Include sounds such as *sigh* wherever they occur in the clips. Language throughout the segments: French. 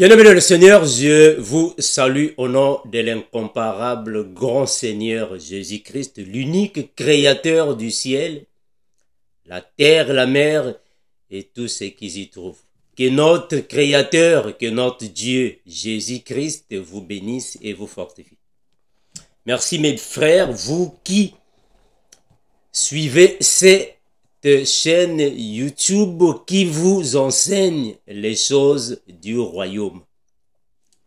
Bien-aimés le Seigneur, je vous salue au nom de l'incomparable grand Seigneur Jésus-Christ, l'unique créateur du ciel, la terre, la mer et tout ce qui y trouve. Que notre créateur, que notre Dieu Jésus-Christ vous bénisse et vous fortifie. Merci mes frères, vous qui suivez ces chaîne YouTube qui vous enseigne les choses du royaume.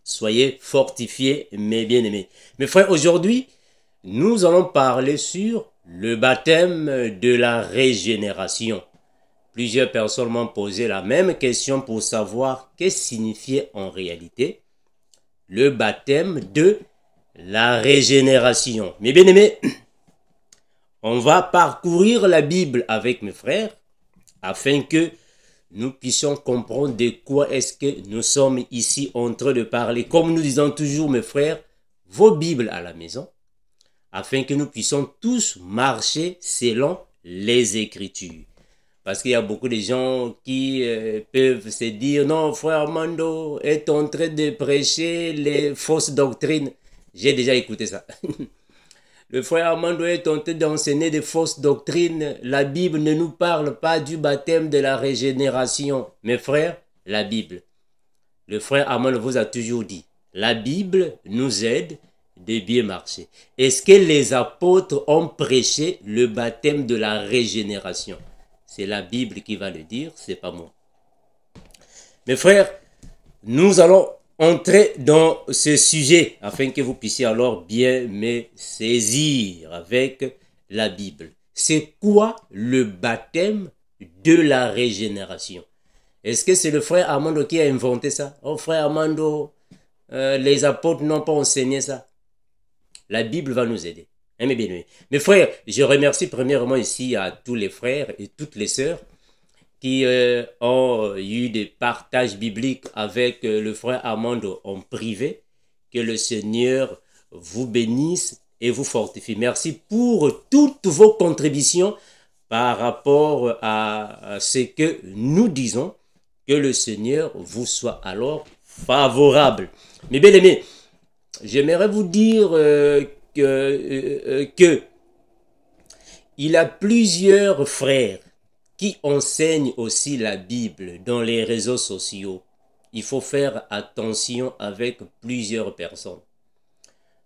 Soyez fortifiés, mes bien-aimés. Mes frères, aujourd'hui, nous allons parler sur le baptême de la régénération. Plusieurs personnes m'ont posé la même question pour savoir qu'est-ce signifiait en réalité le baptême de la régénération. Mes bien-aimés, on va parcourir la Bible avec mes frères afin que nous puissions comprendre de quoi est-ce que nous sommes ici en train de parler. Comme nous disons toujours, mes frères, vos Bibles à la maison, afin que nous puissions tous marcher selon les Écritures. Parce qu'il y a beaucoup de gens qui euh, peuvent se dire, non, frère Armando est en train de prêcher les fausses doctrines. J'ai déjà écouté ça. *laughs* Le frère Armando est tenté d'enseigner des fausses doctrines. La Bible ne nous parle pas du baptême de la régénération. Mes frères, la Bible. Le frère Armand vous a toujours dit, la Bible nous aide de bien marcher. Est-ce que les apôtres ont prêché le baptême de la régénération C'est la Bible qui va le dire, c'est pas moi. Mes frères, nous allons entrer dans ce sujet afin que vous puissiez alors bien me saisir avec la Bible. C'est quoi le baptême de la régénération Est-ce que c'est le frère Armando qui a inventé ça Oh frère Armando, euh, les apôtres n'ont pas enseigné ça. La Bible va nous aider. Mais hein, mes, mes frères, je remercie premièrement ici à tous les frères et toutes les sœurs qui euh, ont euh, eu des partages bibliques avec euh, le frère Armando en privé. Que le Seigneur vous bénisse et vous fortifie. Merci pour toutes vos contributions par rapport à ce que nous disons. Que le Seigneur vous soit alors favorable. Mes bien-aimés, j'aimerais vous dire que il a plusieurs frères qui enseigne aussi la Bible dans les réseaux sociaux, il faut faire attention avec plusieurs personnes.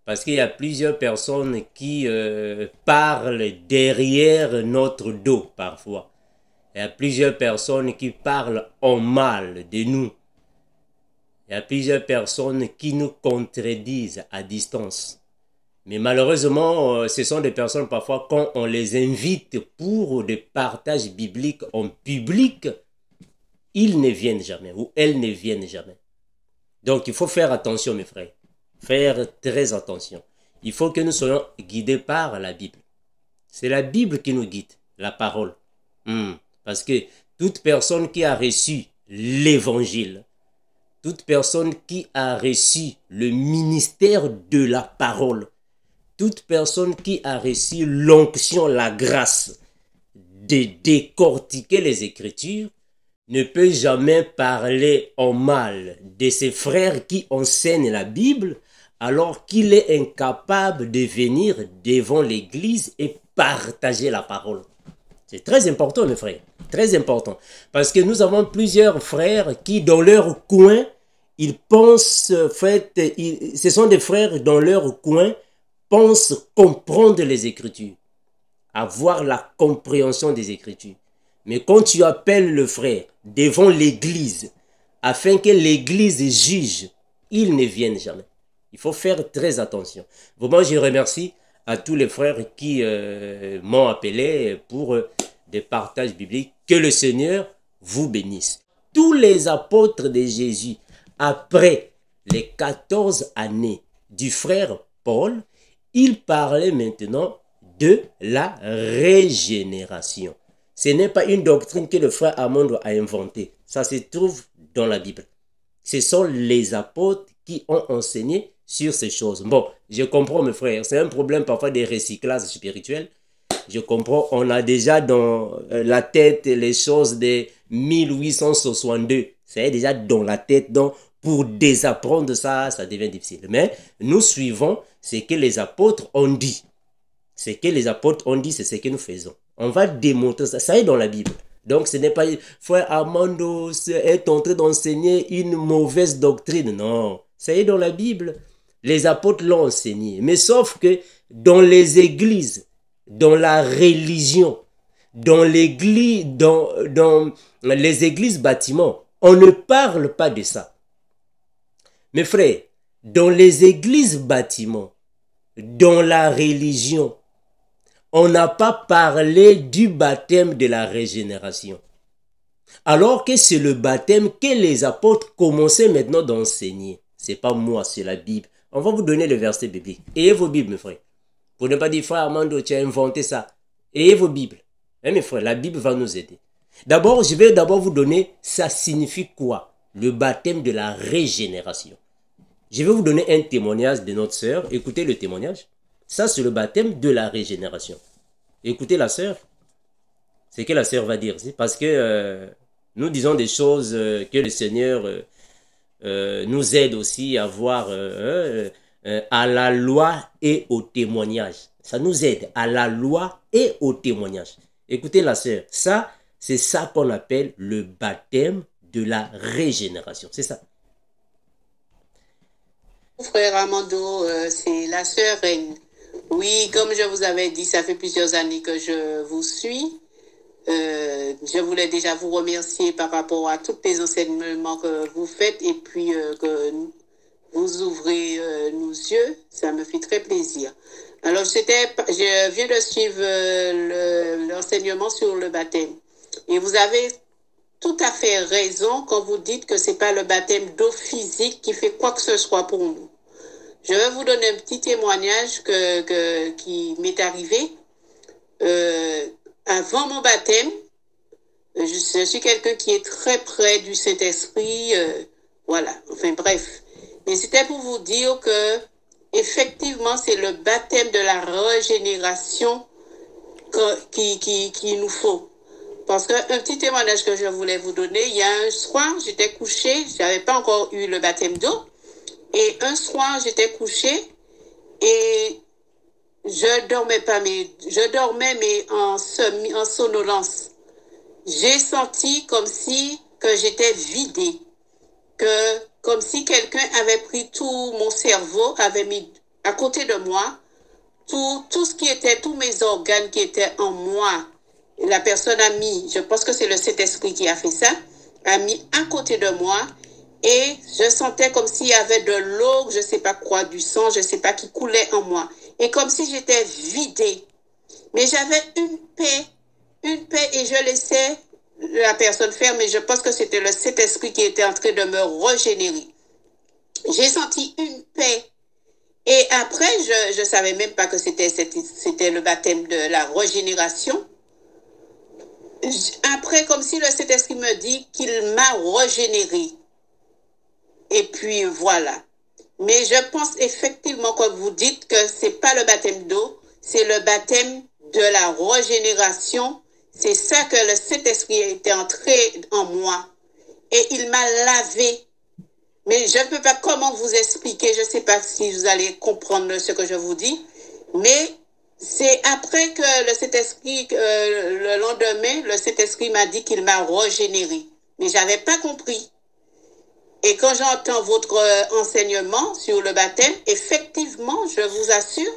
Parce qu'il y a plusieurs personnes qui euh, parlent derrière notre dos parfois. Il y a plusieurs personnes qui parlent en mal de nous. Il y a plusieurs personnes qui nous contredisent à distance. Mais malheureusement, euh, ce sont des personnes parfois, quand on les invite pour des partages bibliques en public, ils ne viennent jamais ou elles ne viennent jamais. Donc il faut faire attention, mes frères. Faire très attention. Il faut que nous soyons guidés par la Bible. C'est la Bible qui nous guide, la parole. Hmm. Parce que toute personne qui a reçu l'évangile, toute personne qui a reçu le ministère de la parole, toute personne qui a reçu l'onction, la grâce de décortiquer les Écritures, ne peut jamais parler en mal de ses frères qui enseignent la Bible alors qu'il est incapable de venir devant l'Église et partager la parole. C'est très important, mes frères, très important. Parce que nous avons plusieurs frères qui, dans leur coin, ils pensent, fait, ce sont des frères dans leur coin, pense comprendre les Écritures, avoir la compréhension des Écritures. Mais quand tu appelles le frère devant l'Église, afin que l'Église juge, ils ne viennent jamais. Il faut faire très attention. Vraiment, je remercie à tous les frères qui euh, m'ont appelé pour euh, des partages bibliques. Que le Seigneur vous bénisse. Tous les apôtres de Jésus, après les 14 années du frère Paul, il parlait maintenant de la régénération. Ce n'est pas une doctrine que le frère amand a inventée. Ça se trouve dans la Bible. Ce sont les apôtres qui ont enseigné sur ces choses. Bon, je comprends mes frères, c'est un problème parfois des recyclages spirituels. Je comprends, on a déjà dans euh, la tête les choses de 1862. C'est déjà dans la tête, donc pour désapprendre ça, ça devient difficile. Mais nous suivons ce que les apôtres ont dit. Ce que les apôtres ont dit, c'est ce que nous faisons. On va démontrer ça. Ça est dans la Bible. Donc, ce n'est pas, frère Armando est en train d'enseigner une mauvaise doctrine. Non, ça est dans la Bible. Les apôtres l'ont enseigné. Mais sauf que dans les églises, dans la religion, dans, l'église, dans, dans les églises bâtiments, on ne parle pas de ça. Mes frères, dans les églises bâtiments, dans la religion, on n'a pas parlé du baptême de la régénération. Alors que c'est le baptême que les apôtres commençaient maintenant d'enseigner. C'est pas moi, c'est la Bible. On va vous donner le verset biblique. Ayez vos Bibles, mes frères. Pour ne pas dire, frère Armando, tu as inventé ça. Ayez vos Bibles. Hein, mes frères, la Bible va nous aider. D'abord, je vais d'abord vous donner ça signifie quoi le baptême de la régénération. Je vais vous donner un témoignage de notre sœur. Écoutez le témoignage. Ça, c'est le baptême de la régénération. Écoutez la sœur. C'est que la sœur va dire. Parce que euh, nous disons des choses euh, que le Seigneur euh, nous aide aussi à voir à la loi et au témoignage. Ça nous aide à la loi et au témoignage. Écoutez la sœur. Ça, c'est ça qu'on appelle le baptême de la régénération. C'est ça. Frère Amando, euh, c'est la sœur Reine. Oui, comme je vous avais dit, ça fait plusieurs années que je vous suis. Euh, je voulais déjà vous remercier par rapport à tous les enseignements que vous faites et puis euh, que vous ouvrez nos yeux. Ça me fait très plaisir. Alors, c'était je viens de suivre l'enseignement sur le baptême. Et vous avez tout à fait raison quand vous dites que ce n'est pas le baptême d'eau physique qui fait quoi que ce soit pour nous. Je vais vous donner un petit témoignage que, qui m'est arrivé. Euh, avant mon baptême, je, suis quelqu'un qui est très près du Saint-Esprit. Euh, voilà, enfin bref. Mais c'était pour vous dire que effectivement, c'est le baptême de la régénération qu'il qui nous faut. Parce qu'un petit témoignage que je voulais vous donner, il y a un soir, j'étais couchée, je n'avais pas encore eu le baptême d'eau. Et un soir, j'étais couchée et je dormais pas, mais je dormais, mais en, semi, en somnolence. J'ai senti comme si que j'étais vidée, que comme si quelqu'un avait pris tout mon cerveau, avait mis à côté de moi tout, tout ce qui était, tous mes organes qui étaient en moi, la personne a mis, je pense que c'est le Saint-Esprit qui a fait ça, a mis à côté de moi et je sentais comme s'il y avait de l'eau, je ne sais pas quoi, du sang, je ne sais pas qui coulait en moi. Et comme si j'étais vidée. Mais j'avais une paix, une paix et je laissais la personne faire, mais je pense que c'était le Saint-Esprit qui était en train de me régénérer. J'ai senti une paix. Et après, je ne savais même pas que c'était le baptême de la régénération après, comme si le Saint-Esprit me dit qu'il m'a régénéré. Et puis voilà. Mais je pense effectivement, comme vous dites, que c'est pas le baptême d'eau, c'est le baptême de la régénération. C'est ça que le Saint-Esprit était entré en moi. Et il m'a lavé. Mais je ne peux pas comment vous expliquer, je ne sais pas si vous allez comprendre ce que je vous dis, mais c'est après que le Saint-Esprit, euh, le lendemain, le Saint-Esprit m'a dit qu'il m'a régénéré. Mais j'avais pas compris. Et quand j'entends votre euh, enseignement sur le baptême, effectivement, je vous assure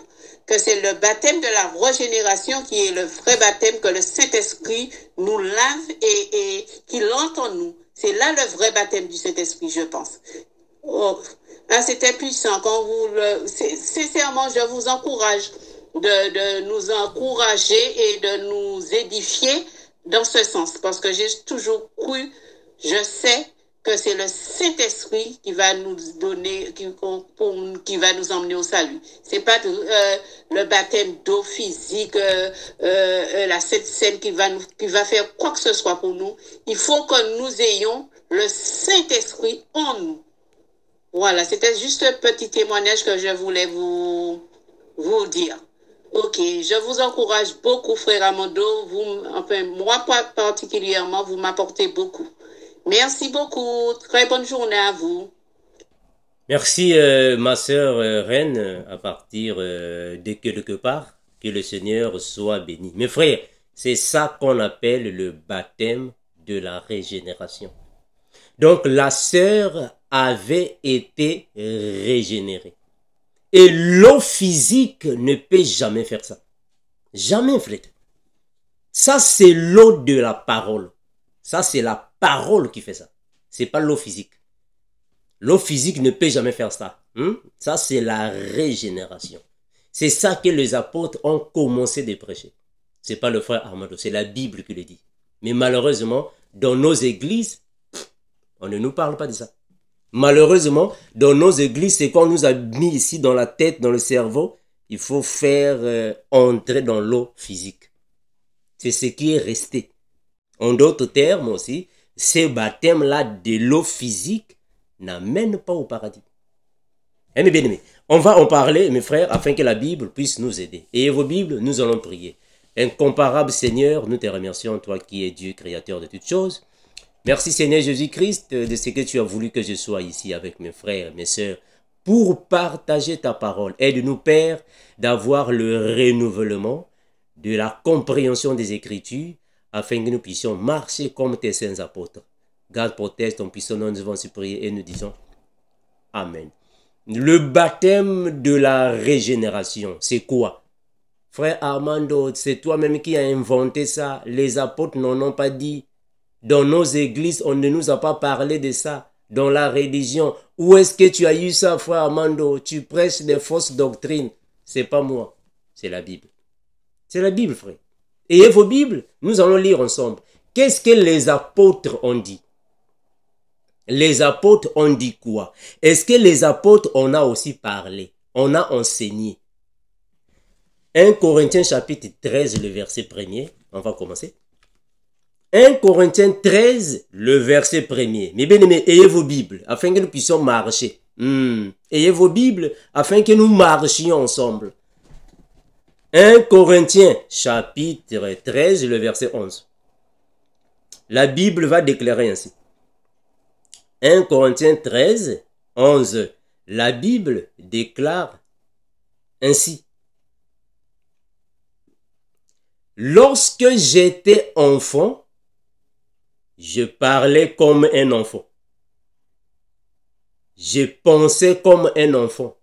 que c'est le baptême de la régénération qui est le vrai baptême que le Saint-Esprit nous lave et, qu'il entend nous. C'est là le vrai baptême du Saint-Esprit, je pense. Oh, ah, c'était puissant. Quand vous le, sincèrement, je vous encourage de, de nous encourager et de nous édifier dans ce sens, parce que j'ai toujours cru, je sais que c'est le Saint-Esprit qui va nous donner, qui, va nous emmener au salut. C'est pas euh, le baptême d'eau physique, euh, euh, la Sainte scène qui va nous, qui va faire quoi que ce soit pour nous. Il faut que nous ayons le Saint-Esprit en nous. Voilà, c'était juste un petit témoignage que je voulais vous, vous dire. Ok, je vous encourage beaucoup, frère Amando. Vous, enfin, moi particulièrement, vous m'apportez beaucoup. Merci beaucoup. Très bonne journée à vous. Merci, euh, ma sœur euh, Reine, à partir euh, de quelque part. Que le Seigneur soit béni. Mes frères, c'est ça qu'on appelle le baptême de la régénération. Donc, la sœur avait été régénérée. Et l'eau physique ne peut jamais faire ça. Jamais, frère. Ça, c'est l'eau de la parole. Ça, c'est la parole qui fait ça. C'est pas l'eau physique. L'eau physique ne peut jamais faire ça. Hmm? Ça, c'est la régénération. C'est ça que les apôtres ont commencé de prêcher. C'est pas le frère Armando, c'est la Bible qui le dit. Mais malheureusement, dans nos églises, on ne nous parle pas de ça. Malheureusement, dans nos églises, c'est qu'on nous a mis ici dans la tête, dans le cerveau, il faut faire euh, entrer dans l'eau physique. C'est ce qui est resté. En d'autres termes aussi, ce baptême-là de l'eau physique n'amène pas au paradis. Eh bien, on va en parler, mes frères, afin que la Bible puisse nous aider. Et vos Bibles, nous allons prier. Incomparable Seigneur, nous te remercions, toi qui es Dieu, créateur de toutes choses. Merci Seigneur Jésus-Christ euh, de ce que tu as voulu que je sois ici avec mes frères, mes sœurs, pour partager ta parole. Aide-nous, Père, d'avoir le renouvellement de la compréhension des Écritures, afin que nous puissions marcher comme tes saints apôtres. Garde, protège ton puissant nous devons se prier et nous disons Amen. Le baptême de la régénération, c'est quoi Frère Armando, c'est toi-même qui as inventé ça. Les apôtres n'en ont pas dit. Dans nos églises, on ne nous a pas parlé de ça. Dans la religion, où est-ce que tu as eu ça, frère Amando? Tu prêches des fausses doctrines. C'est pas moi, c'est la Bible. C'est la Bible, frère. Et vos Bibles, nous allons lire ensemble. Qu'est-ce que les apôtres ont dit Les apôtres ont dit quoi Est-ce que les apôtres, on a aussi parlé On a enseigné 1 Corinthiens chapitre 13, le verset premier. On va commencer. 1 Corinthiens 13, le verset premier. Mes bien-aimés, ayez vos Bibles afin que nous puissions marcher. Hmm. Ayez vos Bibles afin que nous marchions ensemble. 1 Corinthiens chapitre 13, le verset 11. La Bible va déclarer ainsi. 1 Corinthiens 13, 11. La Bible déclare ainsi. Lorsque j'étais enfant, je parlais comme un enfant. Je pensais comme un enfant.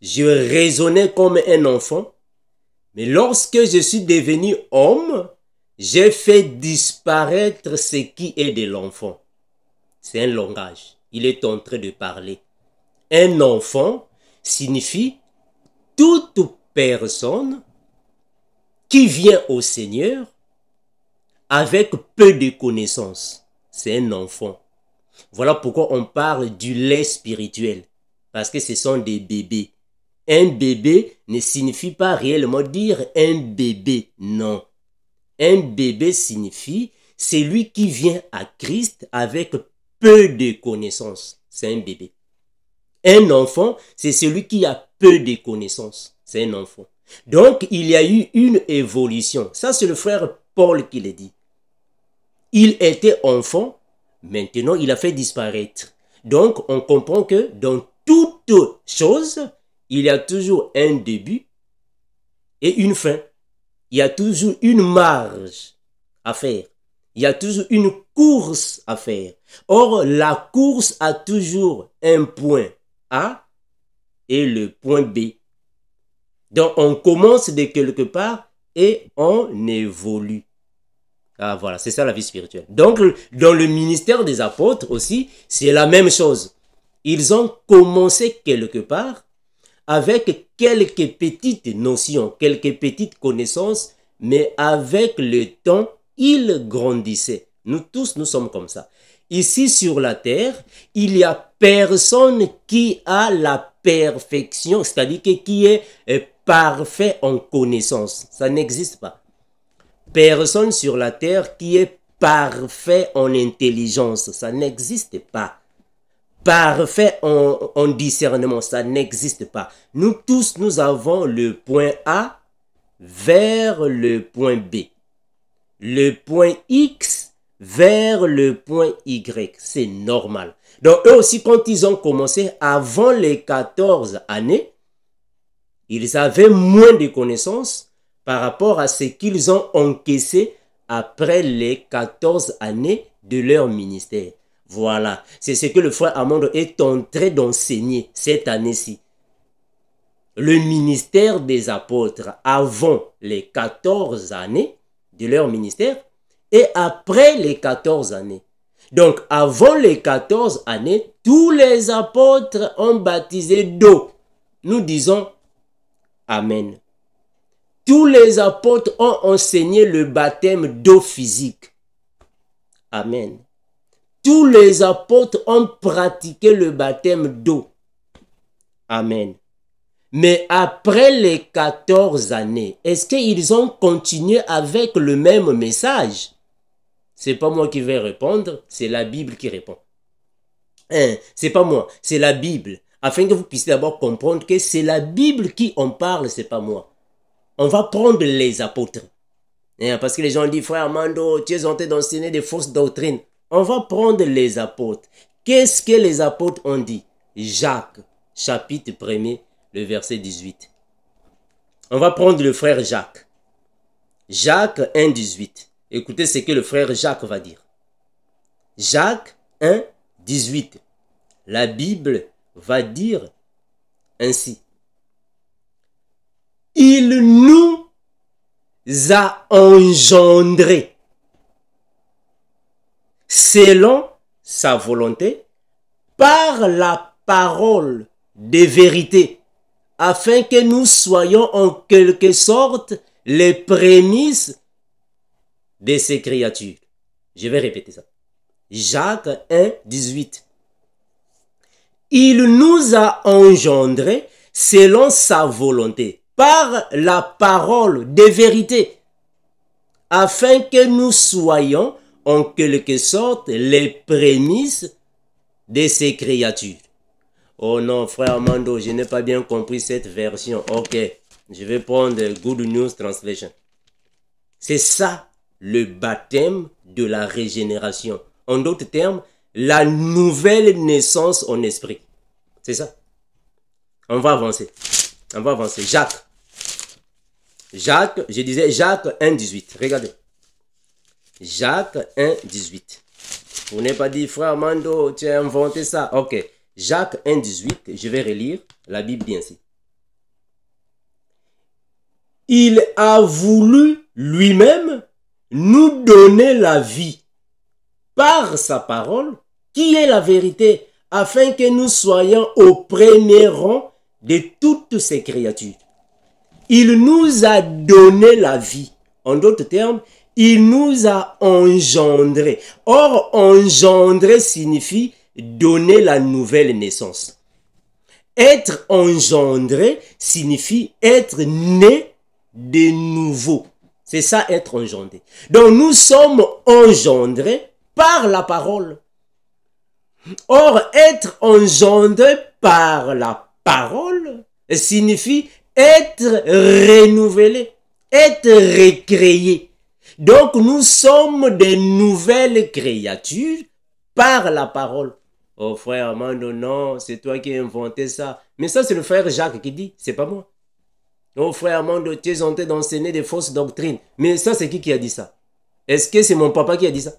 Je raisonnais comme un enfant. Mais lorsque je suis devenu homme, j'ai fait disparaître ce qui est de l'enfant. C'est un langage. Il est en train de parler. Un enfant signifie toute personne qui vient au Seigneur avec peu de connaissances. C'est un enfant. Voilà pourquoi on parle du lait spirituel. Parce que ce sont des bébés. Un bébé ne signifie pas réellement dire un bébé, non. Un bébé signifie celui qui vient à Christ avec peu de connaissances. C'est un bébé. Un enfant, c'est celui qui a peu de connaissances. C'est un enfant. Donc, il y a eu une évolution. Ça, c'est le frère Paul qui l'a dit. Il était enfant, maintenant il a fait disparaître. Donc on comprend que dans toute chose, il y a toujours un début et une fin. Il y a toujours une marge à faire. Il y a toujours une course à faire. Or, la course a toujours un point A et le point B. Donc, on commence de quelque part et on évolue. Ah, voilà, c'est ça la vie spirituelle. Donc, dans le ministère des apôtres aussi, c'est la même chose. Ils ont commencé quelque part avec quelques petites notions, quelques petites connaissances, mais avec le temps, ils grandissaient. Nous tous, nous sommes comme ça. Ici sur la terre, il n'y a personne qui a la perfection, c'est-à-dire qui est euh, parfait en connaissance. Ça n'existe pas personne sur la terre qui est parfait en intelligence. Ça n'existe pas. Parfait en, discernement, ça n'existe pas. Nous tous, nous avons le point A vers le point B. Le point X vers le point Y. C'est normal. Donc eux aussi, quand ils ont commencé avant les 14 années, ils avaient moins de connaissances par rapport à ce qu'ils ont encaissé après les 14 années de leur ministère. Voilà, c'est ce que le frère Amando est en train d'enseigner cette année-ci. Le ministère des apôtres avant les 14 années de leur ministère et après les 14 années. Donc avant les 14 années, tous les apôtres ont baptisé d'eau. Nous disons Amen. Tous les apôtres ont enseigné le baptême d'eau physique. Amen. Tous les apôtres ont pratiqué le baptême d'eau. Amen. Mais après les 14 années, est-ce qu'ils ont continué avec le même message C'est pas moi qui vais répondre, c'est la Bible qui répond. Hein, c'est pas moi, c'est la Bible. Afin que vous puissiez d'abord comprendre que c'est la Bible qui en parle, c'est pas moi on va prendre les apôtres. Hein, parce que les gens disent, frère Mando, tu es en d'enseigner des fausses doctrines. On va prendre les apôtres. Qu'est-ce que les apôtres ont dit Jacques, chapitre 1 le verset 18. On va prendre le frère Jacques. Jacques 1, 18. Écoutez ce que le frère Jacques va dire. Jacques 1, 18. La Bible va dire ainsi il nous a engendrés selon sa volonté par la parole des vérités afin que nous soyons en quelque sorte les prémices de ces créatures. Je vais répéter ça. Jacques 1, 18. Il nous a engendrés selon sa volonté par la parole des vérités, afin que nous soyons en quelque sorte les prémices de ces créatures. Oh non, frère Mando, je n'ai pas bien compris cette version. Ok, je vais prendre Good News Translation. C'est ça le baptême de la régénération. En d'autres termes, la nouvelle naissance en esprit. C'est ça. On va avancer. On va avancer. Jacques. Jacques, je disais Jacques 1, 18. Regardez. Jacques 1, 18. Vous n'avez pas dit, frère Mando, tu as inventé ça. Ok. Jacques 1, 18. Je vais relire. La Bible bien sûr. Il a voulu lui-même nous donner la vie par sa parole, qui est la vérité, afin que nous soyons au premier rang de toutes ces créatures. Il nous a donné la vie. En d'autres termes, il nous a engendré. Or, engendrer signifie donner la nouvelle naissance. Être engendré signifie être né de nouveau. C'est ça être engendré. Donc nous sommes engendrés par la parole. Or, être engendré par la parole signifie être renouvelé, être recréé. Donc nous sommes des nouvelles créatures par la parole. Oh frère Armando, non, c'est toi qui as inventé ça. Mais ça c'est le frère Jacques qui dit, c'est pas moi. Oh frère Armando, tu es en train d'enseigner des fausses doctrines. Mais ça c'est qui qui a dit ça Est-ce que c'est mon papa qui a dit ça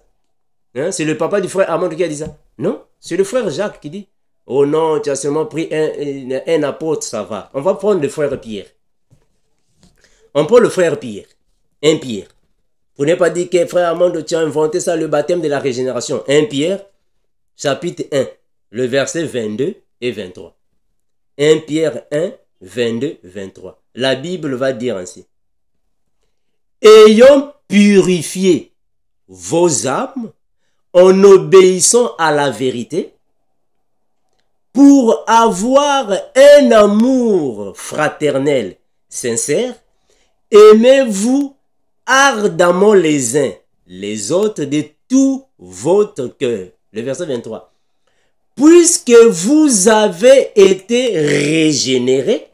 hein, C'est le papa du frère Armando qui a dit ça Non, c'est le frère Jacques qui dit. Oh non, tu as seulement pris un, apôtre, ça va. On va prendre le frère Pierre. On prend le frère Pierre. Un Pierre. Vous n'avez pas dit que frère Amando, tu as inventé ça, le baptême de la régénération. Un Pierre, chapitre 1, le verset 22 et 23. 1 Pierre 1, 22, 23. La Bible va dire ainsi. Ayant purifié vos âmes en obéissant à la vérité, pour avoir un amour fraternel sincère, aimez-vous ardemment les uns les autres de tout votre cœur. Le verset 23. Puisque vous avez été régénérés,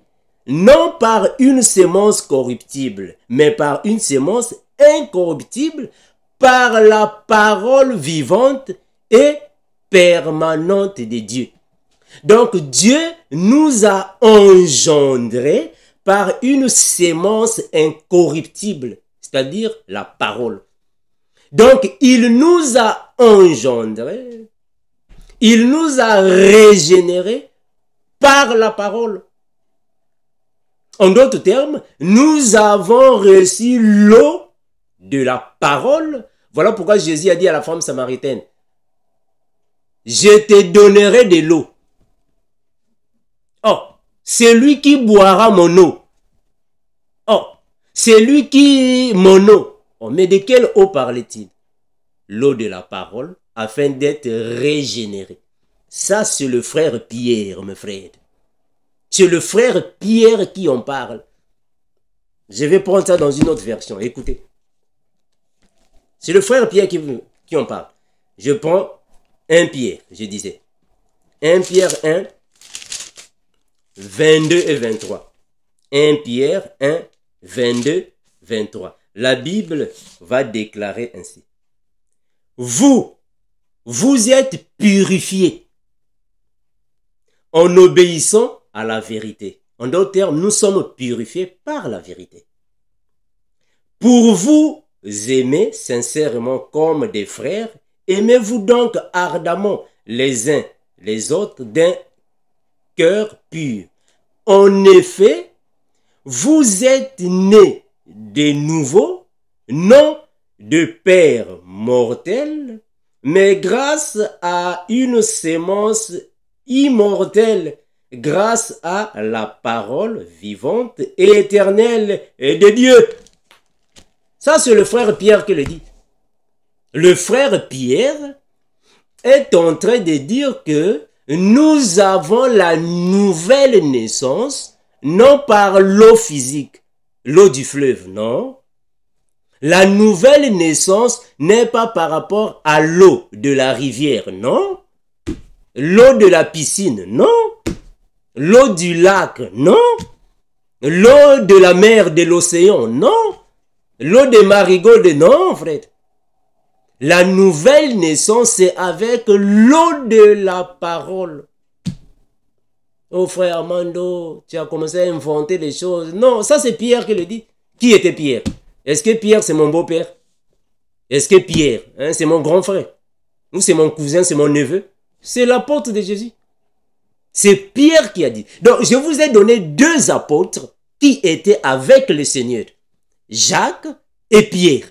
non par une semence corruptible, mais par une semence incorruptible, par la parole vivante et permanente de Dieu. Donc Dieu nous a engendrés par une sémence incorruptible, c'est-à-dire la parole. Donc il nous a engendrés, il nous a régénérés par la parole. En d'autres termes, nous avons reçu l'eau de la parole. Voilà pourquoi Jésus a dit à la femme samaritaine, je te donnerai de l'eau lui qui boira mon eau. Oh, c'est lui qui mon eau. Oh, mais de quelle eau parlait-il L'eau de la parole afin d'être régénéré. Ça, c'est le frère Pierre, mon frère. C'est le frère Pierre qui en parle. Je vais prendre ça dans une autre version. Écoutez. C'est le frère Pierre qui, qui en parle. Je prends un Pierre, je disais. Un Pierre un... 22 et 23. 1 Pierre 1, 22, 23. La Bible va déclarer ainsi. Vous, vous êtes purifiés en obéissant à la vérité. En d'autres termes, nous sommes purifiés par la vérité. Pour vous aimer sincèrement comme des frères, aimez-vous donc ardemment les uns les autres d'un cœur pur. En effet, vous êtes né de nouveau, non de père mortel, mais grâce à une sémence immortelle, grâce à la parole vivante et éternelle de Dieu. Ça, c'est le frère Pierre qui le dit. Le frère Pierre est en train de dire que nous avons la nouvelle naissance, non par l'eau physique, l'eau du fleuve, non. La nouvelle naissance n'est pas par rapport à l'eau de la rivière, non. L'eau de la piscine, non. L'eau du lac, non. L'eau de la mer, de l'océan, non. L'eau des marigolds, non, frère. La nouvelle naissance, c'est avec l'eau de la parole. Oh frère Armando, tu as commencé à inventer des choses. Non, ça c'est Pierre qui le dit. Qui était Pierre Est-ce que Pierre c'est mon beau-père Est-ce que Pierre hein, c'est mon grand frère Ou c'est mon cousin, c'est mon neveu C'est l'apôtre de Jésus. C'est Pierre qui a dit. Donc je vous ai donné deux apôtres qui étaient avec le Seigneur. Jacques et Pierre.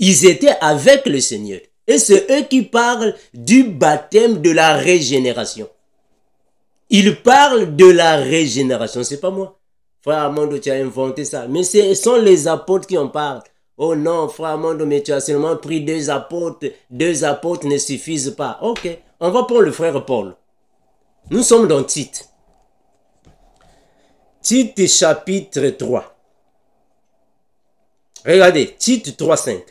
Ils étaient avec le Seigneur. Et c'est eux qui parlent du baptême de la régénération. Ils parlent de la régénération, c'est pas moi. Frère Amando, tu as inventé ça. Mais ce sont les apôtres qui en parlent. Oh non, frère Amando, mais tu as seulement pris deux apôtres. Deux apôtres ne suffisent pas. Ok, on va prendre le frère Paul. Nous sommes dans Tite. Tite chapitre 3. Regardez, Tite 3.5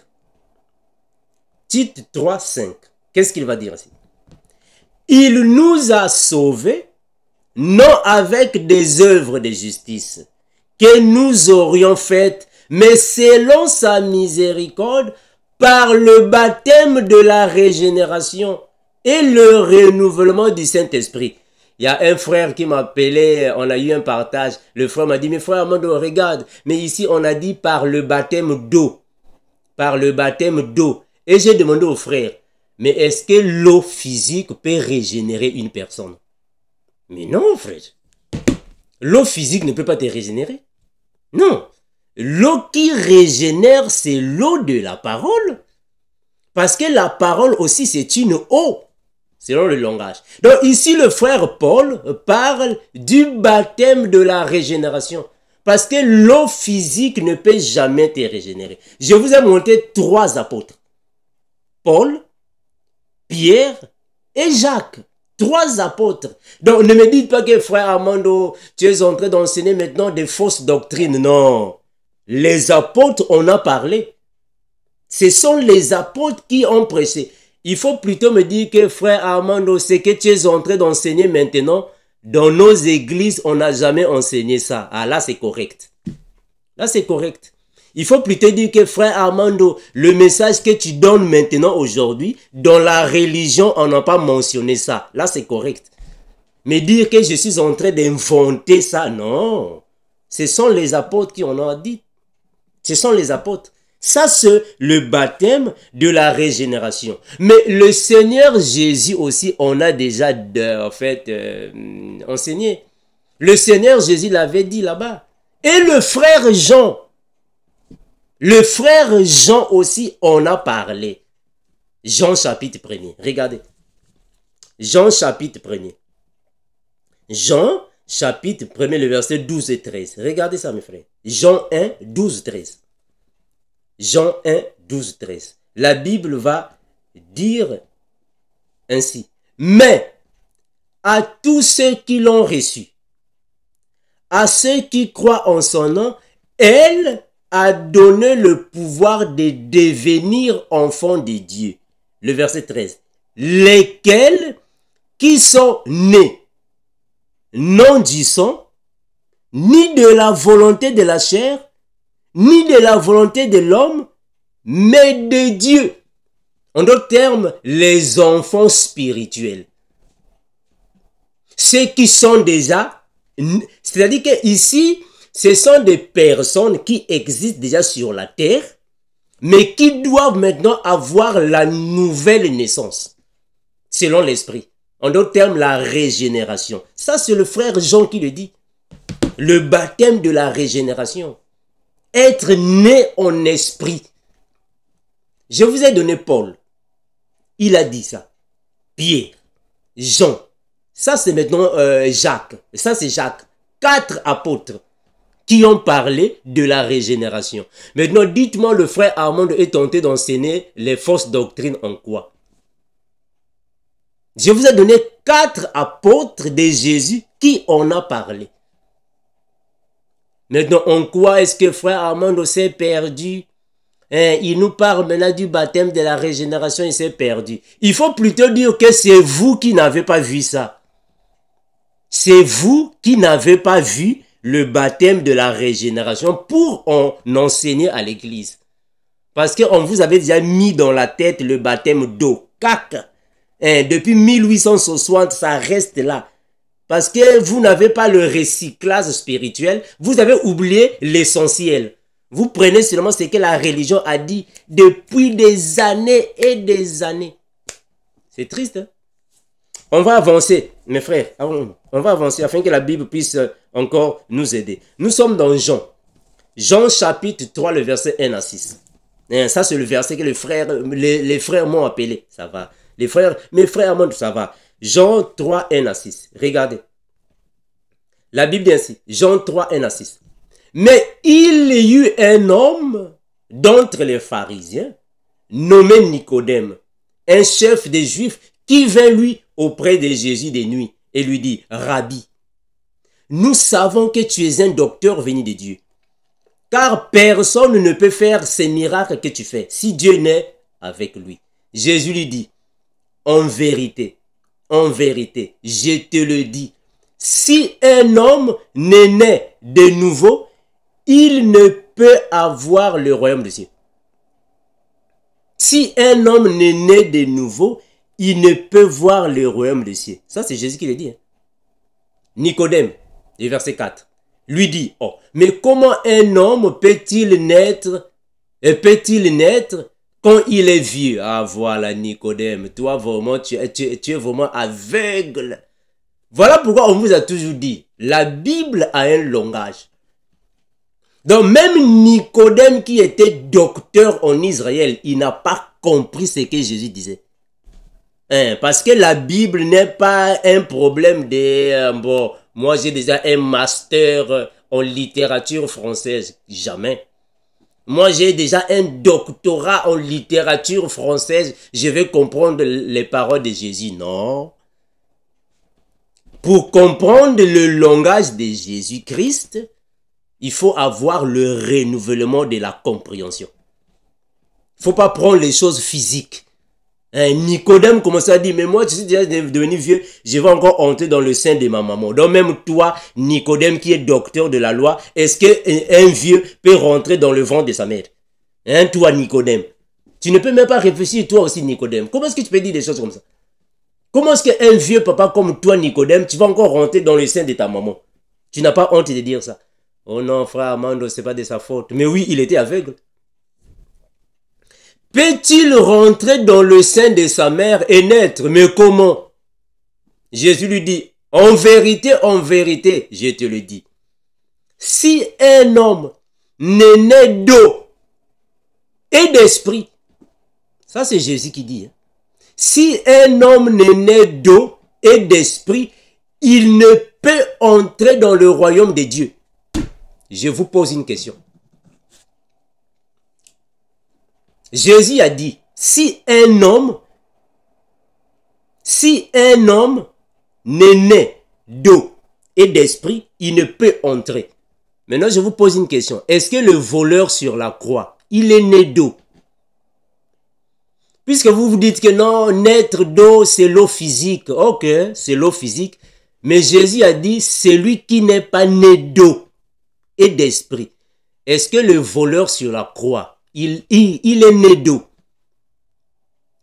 titre 3, 5. Qu'est-ce qu'il va dire ici Il nous a sauvés, non avec des œuvres de justice que nous aurions faites, mais selon sa miséricorde, par le baptême de la régénération et le renouvellement du Saint-Esprit. Il y a un frère qui m'appelait, on a eu un partage. Le frère m'a dit, mais frère regarde, mais ici on a dit par le baptême d'eau. Par le baptême d'eau. Et j'ai demandé au frère, mais est-ce que l'eau physique peut régénérer une personne Mais non, frère. L'eau physique ne peut pas te régénérer. Non. L'eau qui régénère, c'est l'eau de la parole. Parce que la parole aussi, c'est une eau, selon le langage. Donc ici, le frère Paul parle du baptême de la régénération. Parce que l'eau physique ne peut jamais te régénérer. Je vous ai monté trois apôtres. Paul, Pierre et Jacques. Trois apôtres. Donc ne me dites pas que frère Armando, tu es en train d'enseigner maintenant des fausses doctrines. Non. Les apôtres, on a parlé. Ce sont les apôtres qui ont prêché. Il faut plutôt me dire que frère Armando, ce que tu es en train d'enseigner maintenant, dans nos églises, on n'a jamais enseigné ça. Ah là, c'est correct. Là, c'est correct. Il faut plutôt dire que frère Armando, le message que tu donnes maintenant aujourd'hui, dans la religion, on n'a pas mentionné ça. Là, c'est correct. Mais dire que je suis en train d'inventer ça, non. Ce sont les apôtres qui en ont dit. Ce sont les apôtres. Ça, c'est le baptême de la régénération. Mais le Seigneur Jésus aussi, on a déjà, en fait, euh, enseigné. Le Seigneur Jésus l'avait dit là-bas. Et le frère Jean, le frère Jean aussi, en a parlé. Jean chapitre 1er. Regardez. Jean chapitre 1er. Jean chapitre 1er, le verset 12 et 13. Regardez ça, mes frères. Jean 1, 12, 13. Jean 1, 12, 13. La Bible va dire ainsi. Mais à tous ceux qui l'ont reçu, à ceux qui croient en son nom, elle a donné le pouvoir de devenir enfants de Dieu. Le verset 13. Lesquels qui sont nés, non du sang, ni de la volonté de la chair, ni de la volonté de l'homme, mais de Dieu. En d'autres termes, les enfants spirituels. Ceux qui sont déjà, c'est-à-dire que ici, ce sont des personnes qui existent déjà sur la terre, mais qui doivent maintenant avoir la nouvelle naissance, selon l'esprit. En d'autres termes, la régénération. Ça, c'est le frère Jean qui le dit. Le baptême de la régénération. Être né en esprit. Je vous ai donné Paul. Il a dit ça. Pierre, Jean. Ça, c'est maintenant euh, Jacques. Ça, c'est Jacques. Quatre apôtres qui ont parlé de la régénération. Maintenant, dites-moi, le frère Armand est tenté d'enseigner les fausses doctrines en quoi Je vous ai donné quatre apôtres de Jésus qui en a parlé. Maintenant, en quoi est-ce que frère Armand s'est perdu hein, Il nous parle maintenant du baptême de la régénération, il s'est perdu. Il faut plutôt dire que c'est vous qui n'avez pas vu ça. C'est vous qui n'avez pas vu le baptême de la régénération pour en enseigner à l'Église. Parce qu'on vous avait déjà mis dans la tête le baptême d'eau. Hein, Cac Depuis 1860, ça reste là. Parce que vous n'avez pas le récyclage spirituel, vous avez oublié l'essentiel. Vous prenez seulement ce que la religion a dit depuis des années et des années. C'est triste. Hein? On va avancer, mes frères, ah on va avancer afin que la Bible puisse euh, encore nous aider. Nous sommes dans Jean. Jean chapitre 3, le verset 1 à 6. Et hein, ça, c'est le verset que les frères, les, frères m'ont appelé. Ça va. Les frères, mes frères m'ont ça va. Jean 3, 1 à 6. Regardez. La Bible dit ainsi. Jean 3, 1 à 6. Mais il y eut un homme d'entre les pharisiens, nommé Nicodème, un chef des Juifs qui vint lui auprès de Jésus des nuits et lui dit, Rabbi, nous savons que tu es un docteur venu de Dieu, car personne ne peut faire ces miracles que tu fais si Dieu n'est avec lui. Jésus lui dit, en vérité, en vérité, je te le dis, si un homme n'est né de nouveau, il ne peut avoir le royaume de Dieu... Si un homme n'est né de nouveau, il ne peut voir le royaume des cieux. Ça, c'est Jésus qui le dit. Hein. Nicodème, verset 4, lui dit, oh, mais comment un homme peut-il naître, euh, peut-il naître quand il est vieux Ah voilà, Nicodème, toi vraiment, tu, tu, tu es vraiment aveugle. Voilà pourquoi on vous a toujours dit, la Bible a un langage. Donc même Nicodème qui était docteur en Israël, il n'a pas compris ce que Jésus disait. Hein, parce que la Bible n'est pas un problème de... Euh, bon, moi j'ai déjà un master euh, en littérature française. Jamais. Moi j'ai déjà un doctorat en littérature française. Je vais comprendre les paroles de Jésus. Non. Pour comprendre le langage de Jésus-Christ, il faut avoir le renouvellement de la compréhension. Il ne faut pas prendre les choses physiques. Eh, Nicodème commençait à dire, mais moi, je suis déjà devenu vieux, je vais encore entrer dans le sein de ma maman. Donc même toi, Nicodème, qui est docteur de la loi, est-ce qu'un vieux peut rentrer dans le ventre de sa mère Hein, toi, Nicodème Tu ne peux même pas réfléchir, toi aussi, Nicodème. Comment est-ce que tu peux dire des choses comme ça Comment est-ce qu'un vieux papa comme toi, Nicodème, tu vas encore rentrer dans le sein de ta maman Tu n'as pas honte de dire ça. Oh non, frère Amando, n'est pas de sa faute. Mais oui, il était aveugle peut-il rentrer dans le sein de sa mère et naître Mais comment Jésus lui dit, en vérité, en vérité, je te le dis. Si un homme n'est né d'eau et d'esprit, ça c'est Jésus qui dit, hein, si un homme n'est né d'eau et d'esprit, il ne peut entrer dans le royaume de Dieu. Je vous pose une question. Jésus a dit, si un homme, si un homme n'est né d'eau et d'esprit, il ne peut entrer. Maintenant, je vous pose une question. Est-ce que le voleur sur la croix, il est né d'eau Puisque vous vous dites que non, naître d'eau, c'est l'eau physique. Ok, c'est l'eau physique. Mais Jésus a dit, celui qui n'est pas né d'eau et d'esprit. Est-ce que le voleur sur la croix, il, est né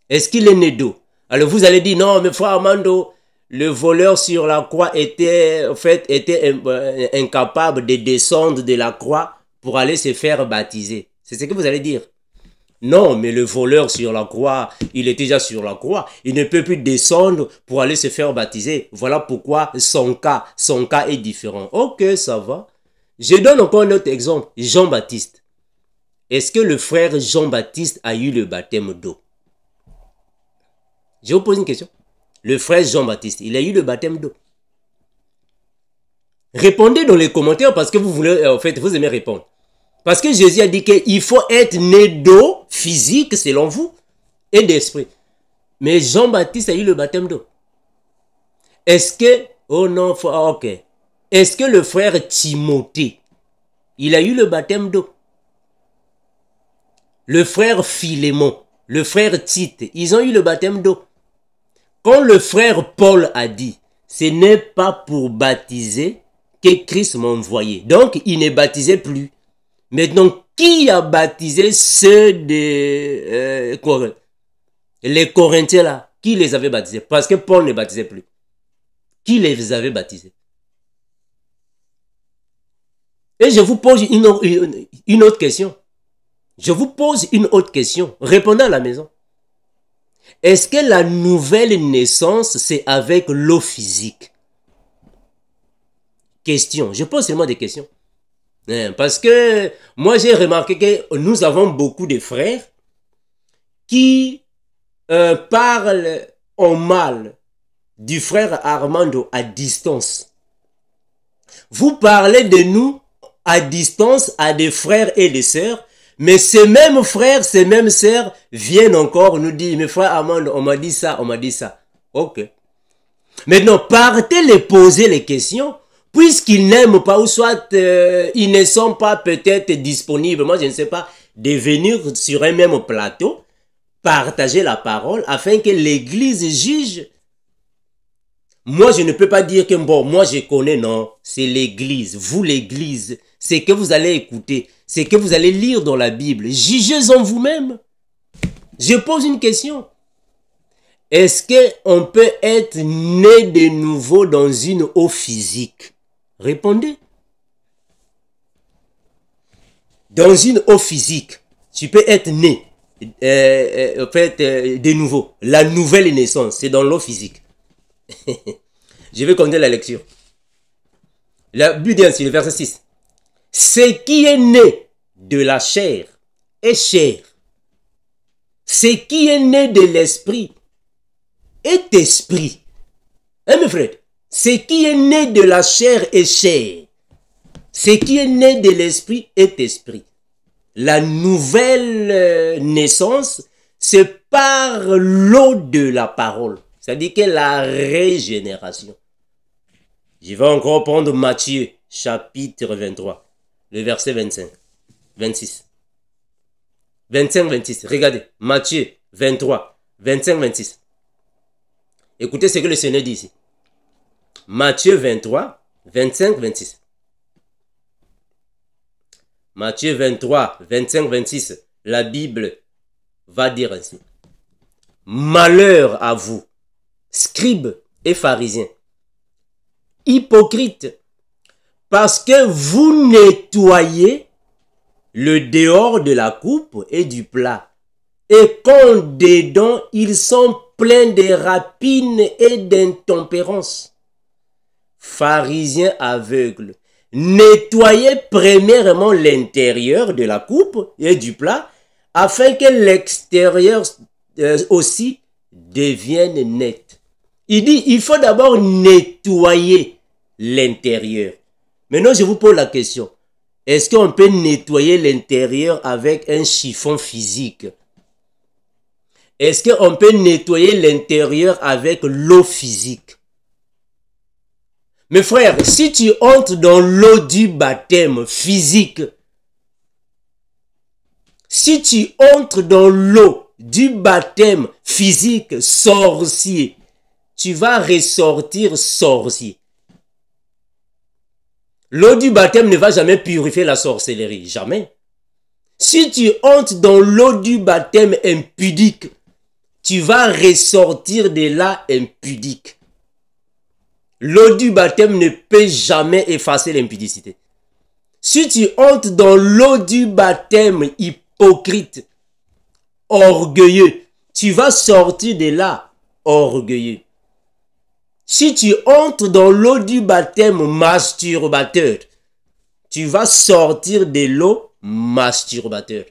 Est-ce qu'il est né d'eau Alors vous allez dire, non, mais frère Armando, le voleur sur la croix était, en fait, était euh, incapable de descendre de la croix pour aller se faire baptiser. C'est ce que vous allez dire. Non, mais le voleur sur la croix, il était déjà sur la croix. Il ne peut plus descendre pour aller se faire baptiser. Voilà pourquoi son cas, son cas est différent. Ok, ça va. Je donne encore un autre exemple. Jean-Baptiste. Est-ce que le frère Jean-Baptiste a eu le baptême d'eau Je vous pose une question. Le frère Jean-Baptiste, il a eu le baptême d'eau. Répondez dans les commentaires parce que vous voulez, euh, en fait, vous aimez répondre. Parce que Jésus a dit qu'il faut être né d'eau physique, selon vous, et d'esprit. Mais Jean-Baptiste a eu le baptême d'eau. Est-ce que, oh non, ah, ok. Est-ce que le frère Timothée, il a eu le baptême d'eau le frère Philémon, le frère Tite, ils ont eu le baptême d'eau. Quand le frère Paul a dit, ce n'est pas pour baptiser que Christ m'a envoyé. Donc, il ne baptisait plus. Maintenant, qui a baptisé ceux des euh, Les Corinthiens là, qui les avait baptisés Parce que Paul ne baptisait plus. Qui les avait baptisés Et je vous pose une autre question. Je vous pose une autre question. Répondez à la maison. Est-ce que la nouvelle naissance, c'est avec l'eau physique Question. Je pose seulement des questions. Hein, parce que moi, j'ai remarqué que nous avons beaucoup de frères qui euh, parlent en mal du frère Armando à distance. Vous parlez de nous à distance à des frères et des sœurs mais ces mêmes frères, ces mêmes sœurs viennent encore nous dire, mes frères Amand, on m'a dit ça, on m'a dit ça. Ok. Maintenant, partez les poser les questions, puisqu'ils n'aiment pas, ou soit euh, ils ne sont pas peut-être disponibles, moi je ne sais pas, de venir sur un même plateau, partager la parole, afin que l'Église juge. Moi, je ne peux pas dire que, bon, moi je connais, non, c'est l'Église, vous l'Église, c'est que vous allez écouter, c'est que vous allez lire dans la Bible. Jugez en vous-même. Je pose une question. Est-ce que on peut être né de nouveau dans une eau physique Répondez. Dans une eau physique, tu peux être né, euh, euh, euh, de nouveau. La nouvelle naissance, c'est dans l'eau physique. *laughs* Je vais compter la lecture. La but le verset 6. Ce qui est né de la chair est chair. Ce qui est né de l'esprit est esprit. Hein, mes frères? Ce qui est né de la chair est chair. Ce qui est né de l'esprit est esprit. La nouvelle euh, naissance, c'est par l'eau de la parole. C'est-à-dire que la régénération. Je vais encore prendre Matthieu, chapitre 23 le verset 25. 26. 25, 26. Regardez. Matthieu 23. 25, 26. Écoutez ce que le Seigneur dit ici. Matthieu 23, 25, 26. Matthieu 23, 25, 26. La Bible va dire ainsi. Malheur à vous, scribes et pharisiens, hypocrites, parce que vous nettoyez le dehors de la coupe et du plat. Et des dedans, ils sont pleins de rapines et d'intempérance. Pharisiens aveugles, nettoyez premièrement l'intérieur de la coupe et du plat, afin que l'extérieur euh, aussi devienne net. Il dit, il faut d'abord nettoyer l'intérieur. Maintenant, je vous pose la question. Est-ce qu'on peut nettoyer l'intérieur avec un chiffon physique Est-ce qu'on peut nettoyer l'intérieur avec l'eau physique Mes frères, si tu entres dans l'eau du baptême physique, si tu entres dans l'eau du baptême physique sorcier, tu vas ressortir sorcier. L'eau du baptême ne va jamais purifier la sorcellerie, jamais. Si tu entres dans l'eau du baptême impudique, tu vas ressortir de là impudique. L'eau du baptême ne peut jamais effacer l'impudicité. Si tu entres dans l'eau du baptême hypocrite, orgueilleux, tu vas sortir de là orgueilleux. Si tu entres dans l'eau du baptême masturbateur, tu vas sortir de l'eau masturbateur.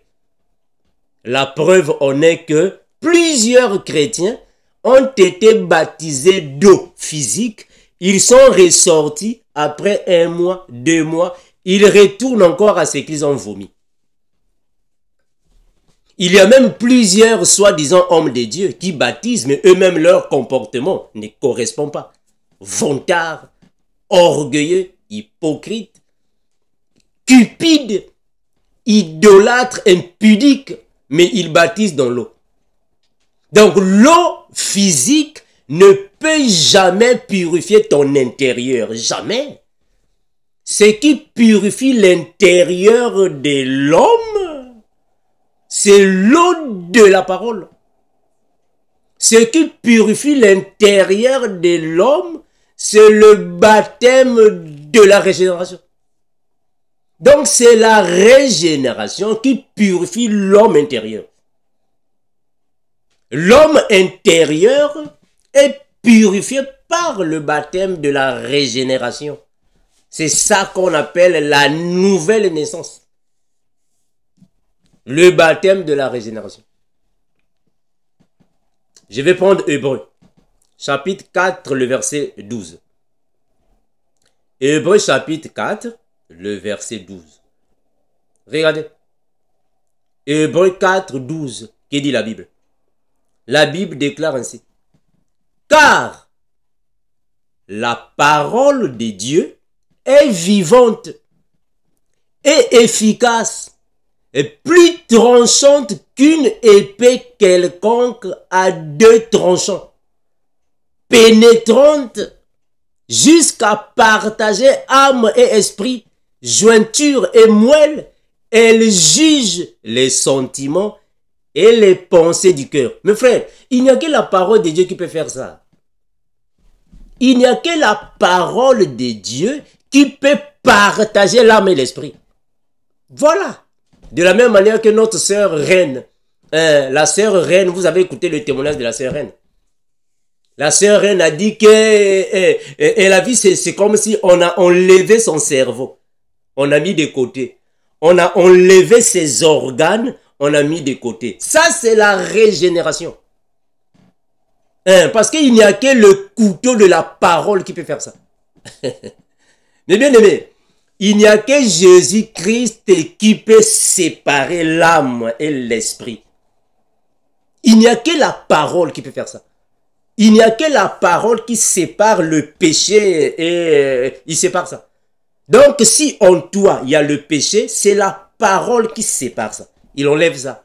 La preuve en est que plusieurs chrétiens ont été baptisés d'eau physique. Ils sont ressortis après un mois, deux mois. Ils retournent encore à ce qu'ils ont vomi. Il y a même plusieurs soi-disant hommes de Dieu qui baptisent, mais eux-mêmes leur comportement ne correspond pas. Vontard, orgueilleux, hypocrites, cupides, idolâtres, impudiques, mais ils baptisent dans l'eau. Donc l'eau physique ne peut jamais purifier ton intérieur, jamais. Ce qui purifie l'intérieur de l'homme, c'est l'eau de la parole. Ce qui purifie l'intérieur de l'homme, c'est le baptême de la régénération. Donc c'est la régénération qui purifie l'homme intérieur. L'homme intérieur est purifié par le baptême de la régénération. C'est ça qu'on appelle la nouvelle naissance. Le baptême de la régénération. Je vais prendre Hébreu, chapitre 4, le verset 12. Hébreu chapitre 4, le verset 12. Regardez. Hébreu 4, 12, que dit la Bible La Bible déclare ainsi. Car la parole de Dieu est vivante et efficace est plus tranchante qu'une épée quelconque à deux tranchants, pénétrante jusqu'à partager âme et esprit, jointure et moelle, elle juge les sentiments et les pensées du cœur. Mes frères, il n'y a que la parole de Dieu qui peut faire ça. Il n'y a que la parole de Dieu qui peut partager l'âme et l'esprit. Voilà. De la même manière que notre sœur reine, hein, la sœur reine, vous avez écouté le témoignage de la sœur reine. La sœur reine a dit que hein, et, la vie, c'est comme si on a enlevé son cerveau, on a mis de côté. On a enlevé ses organes, on a mis de côté. Ça, c'est la régénération. Hein, parce qu'il n'y a que le couteau de la parole qui peut faire ça. *laughs* Mais bien aimé, il n'y a que Jésus-Christ qui peut séparer l'âme et l'esprit. Il n'y a que la parole qui peut faire ça. Il n'y a que la parole qui sépare le péché et euh, il sépare ça. Donc si en toi il y a le péché, c'est la parole qui sépare ça. Il enlève ça.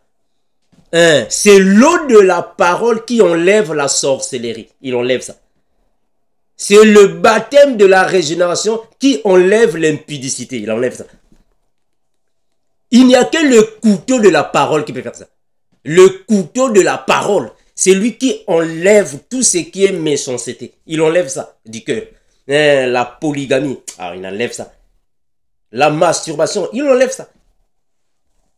C'est l'eau de la parole qui enlève la sorcellerie. Il enlève ça. C'est le baptême de la régénération qui enlève l'impudicité. Il enlève ça. Il n'y a que le couteau de la parole qui peut faire ça. Le couteau de la parole, c'est lui qui enlève tout ce qui est méchanceté. Il enlève ça du cœur. Hein, la polygamie, ah, il enlève ça. La masturbation, il enlève ça.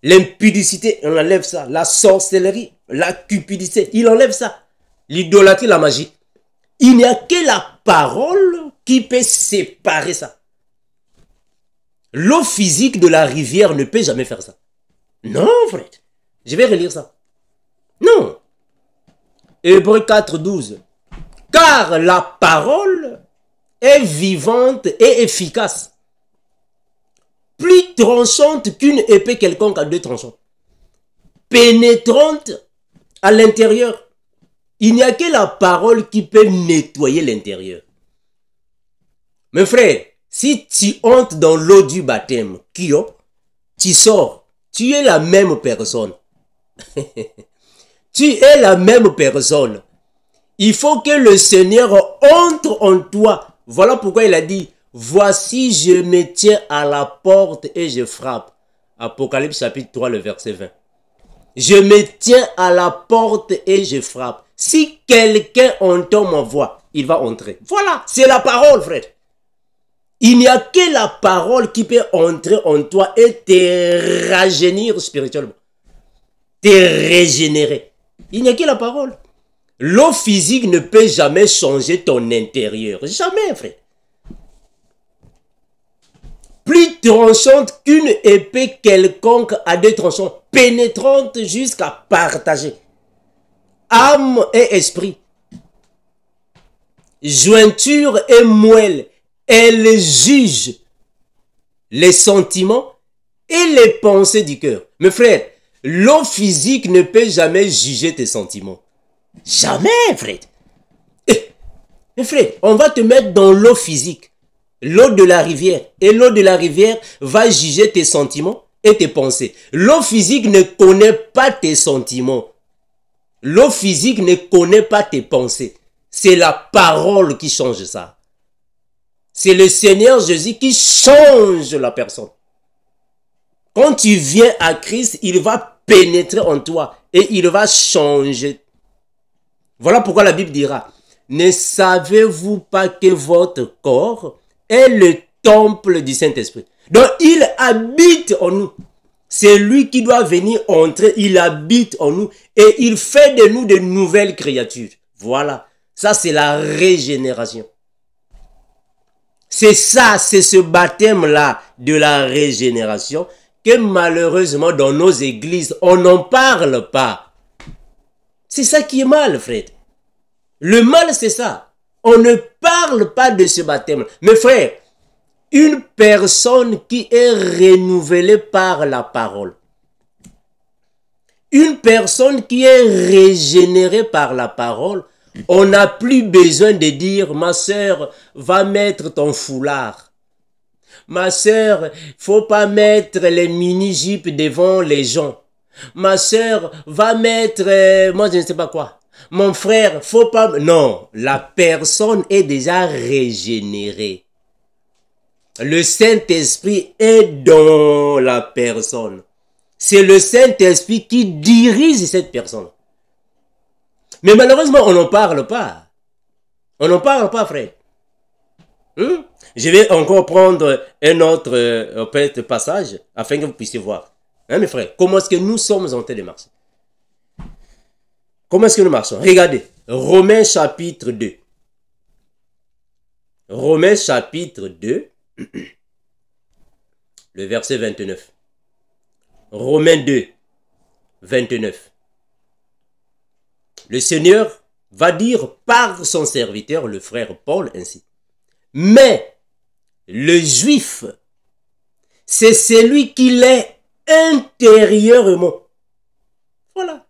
L'impudicité, il enlève ça. La sorcellerie, la cupidité, il enlève ça. L'idolâtrie, la magie, il n'y a que la parole qui peut séparer ça. L'eau physique de la rivière ne peut jamais faire ça. Non, Fred. Je vais relire ça. Non. Hébreu 4, 12. Car la parole est vivante et efficace. Plus tranchante qu'une épée quelconque à deux tranchants. Pénétrante à l'intérieur il n'y a que la parole qui peut nettoyer l'intérieur. Mes frères, si tu entres dans l'eau du baptême, tu sors, tu es la même personne. *laughs* tu es la même personne. Il faut que le Seigneur entre en toi. Voilà pourquoi il a dit, voici je me tiens à la porte et je frappe. Apocalypse chapitre 3, le verset 20. Je me tiens à la porte et je frappe si quelqu'un entend ma voix, il va entrer. Voilà, c'est la parole, frère. Il n'y a que la parole qui peut entrer en toi et te rajeunir spirituellement. Te régénérer. Il n'y a que la parole. L'eau physique ne peut jamais changer ton intérieur. Jamais, frère. Plus tranchante qu'une épée quelconque à des tranchants, pénétrante jusqu'à partager âme et esprit. Jointure et moelle, elle juge les sentiments et les pensées du cœur. Mes frères, l'eau physique ne peut jamais juger tes sentiments. Jamais, frère. Mais eh, eh, frères, on va te mettre dans l'eau physique, l'eau de la rivière. Et l'eau de la rivière va juger tes sentiments et tes pensées. L'eau physique ne connaît pas tes sentiments. L'eau physique ne connaît pas tes pensées. C'est la parole qui change ça. C'est le Seigneur Jésus qui change la personne. Quand tu viens à Christ, il va pénétrer en toi et il va changer. Voilà pourquoi la Bible dira, ne savez-vous pas que votre corps est le temple du Saint-Esprit Donc il habite en nous. C'est lui qui doit venir entrer. Il habite en nous et il fait de nous de nouvelles créatures. Voilà. Ça, c'est la régénération. C'est ça, c'est ce baptême-là de la régénération que malheureusement dans nos églises, on n'en parle pas. C'est ça qui est mal, frère. Le mal, c'est ça. On ne parle pas de ce baptême. Mais frère, une personne qui est renouvelée par la parole. Une personne qui est régénérée par la parole, on n'a plus besoin de dire, ma soeur, va mettre ton foulard. Ma sœur, faut pas mettre les mini devant les gens. Ma soeur, va mettre, euh, moi je ne sais pas quoi. Mon frère, faut pas, non, la personne est déjà régénérée. Le Saint-Esprit est dans la personne. C'est le Saint-Esprit qui dirige cette personne. Mais malheureusement, on n'en parle pas. On n'en parle pas, frère. Hein? Je vais encore prendre un autre euh, passage afin que vous puissiez voir. Hein, mes frères, comment est-ce que nous sommes en train de marcher Comment est-ce que nous marchons Regardez, Romains chapitre 2. Romains chapitre 2, *clears throat* Le verset 29. Romains 2, 29. Le Seigneur va dire par son serviteur, le frère Paul, ainsi. Mais le juif, c'est celui qui l'est intérieurement. Voilà.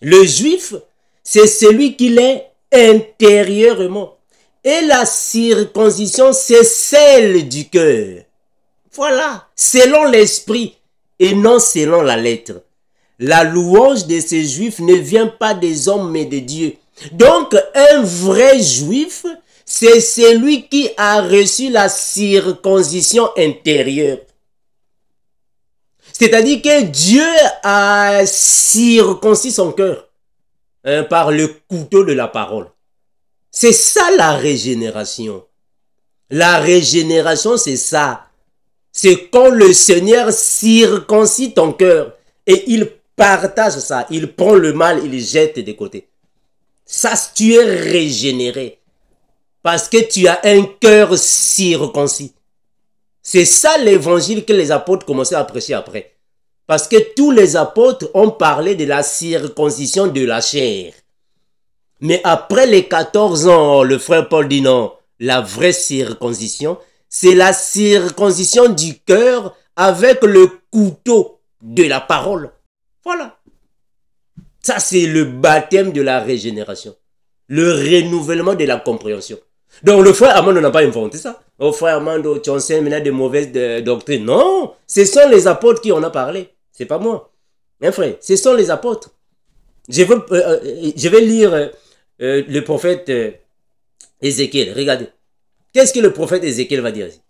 Le juif, c'est celui qui l'est intérieurement. Et la circoncision, c'est celle du cœur. Voilà, selon l'esprit et non selon la lettre. La louange de ces juifs ne vient pas des hommes mais de Dieu. Donc un vrai juif, c'est celui qui a reçu la circoncision intérieure. C'est-à-dire que Dieu a circoncis son cœur hein, par le couteau de la parole. C'est ça la régénération. La régénération, c'est ça. C'est quand le Seigneur circoncit ton cœur et il partage ça. Il prend le mal, il le jette de côté. Ça, tu es régénéré. Parce que tu as un cœur circoncis. C'est ça l'évangile que les apôtres commençaient à prêcher après. Parce que tous les apôtres ont parlé de la circoncision de la chair. Mais après les 14 ans, le frère Paul dit non, la vraie circoncision, c'est la circoncision du cœur avec le couteau de la parole. Voilà. Ça, c'est le baptême de la régénération, le renouvellement de la compréhension. Donc le frère Armando n'a pas inventé ça. Oh frère Armando, oh, tu enseignes maintenant des mauvaises euh, doctrines. Non, ce sont les apôtres qui en ont parlé. C'est pas moi. Hein frère, ce sont les apôtres. Je, euh, euh, je vais lire euh, le prophète euh, Ézéchiel. Regardez. Qu'est-ce que le prophète Ézéchiel va dire ici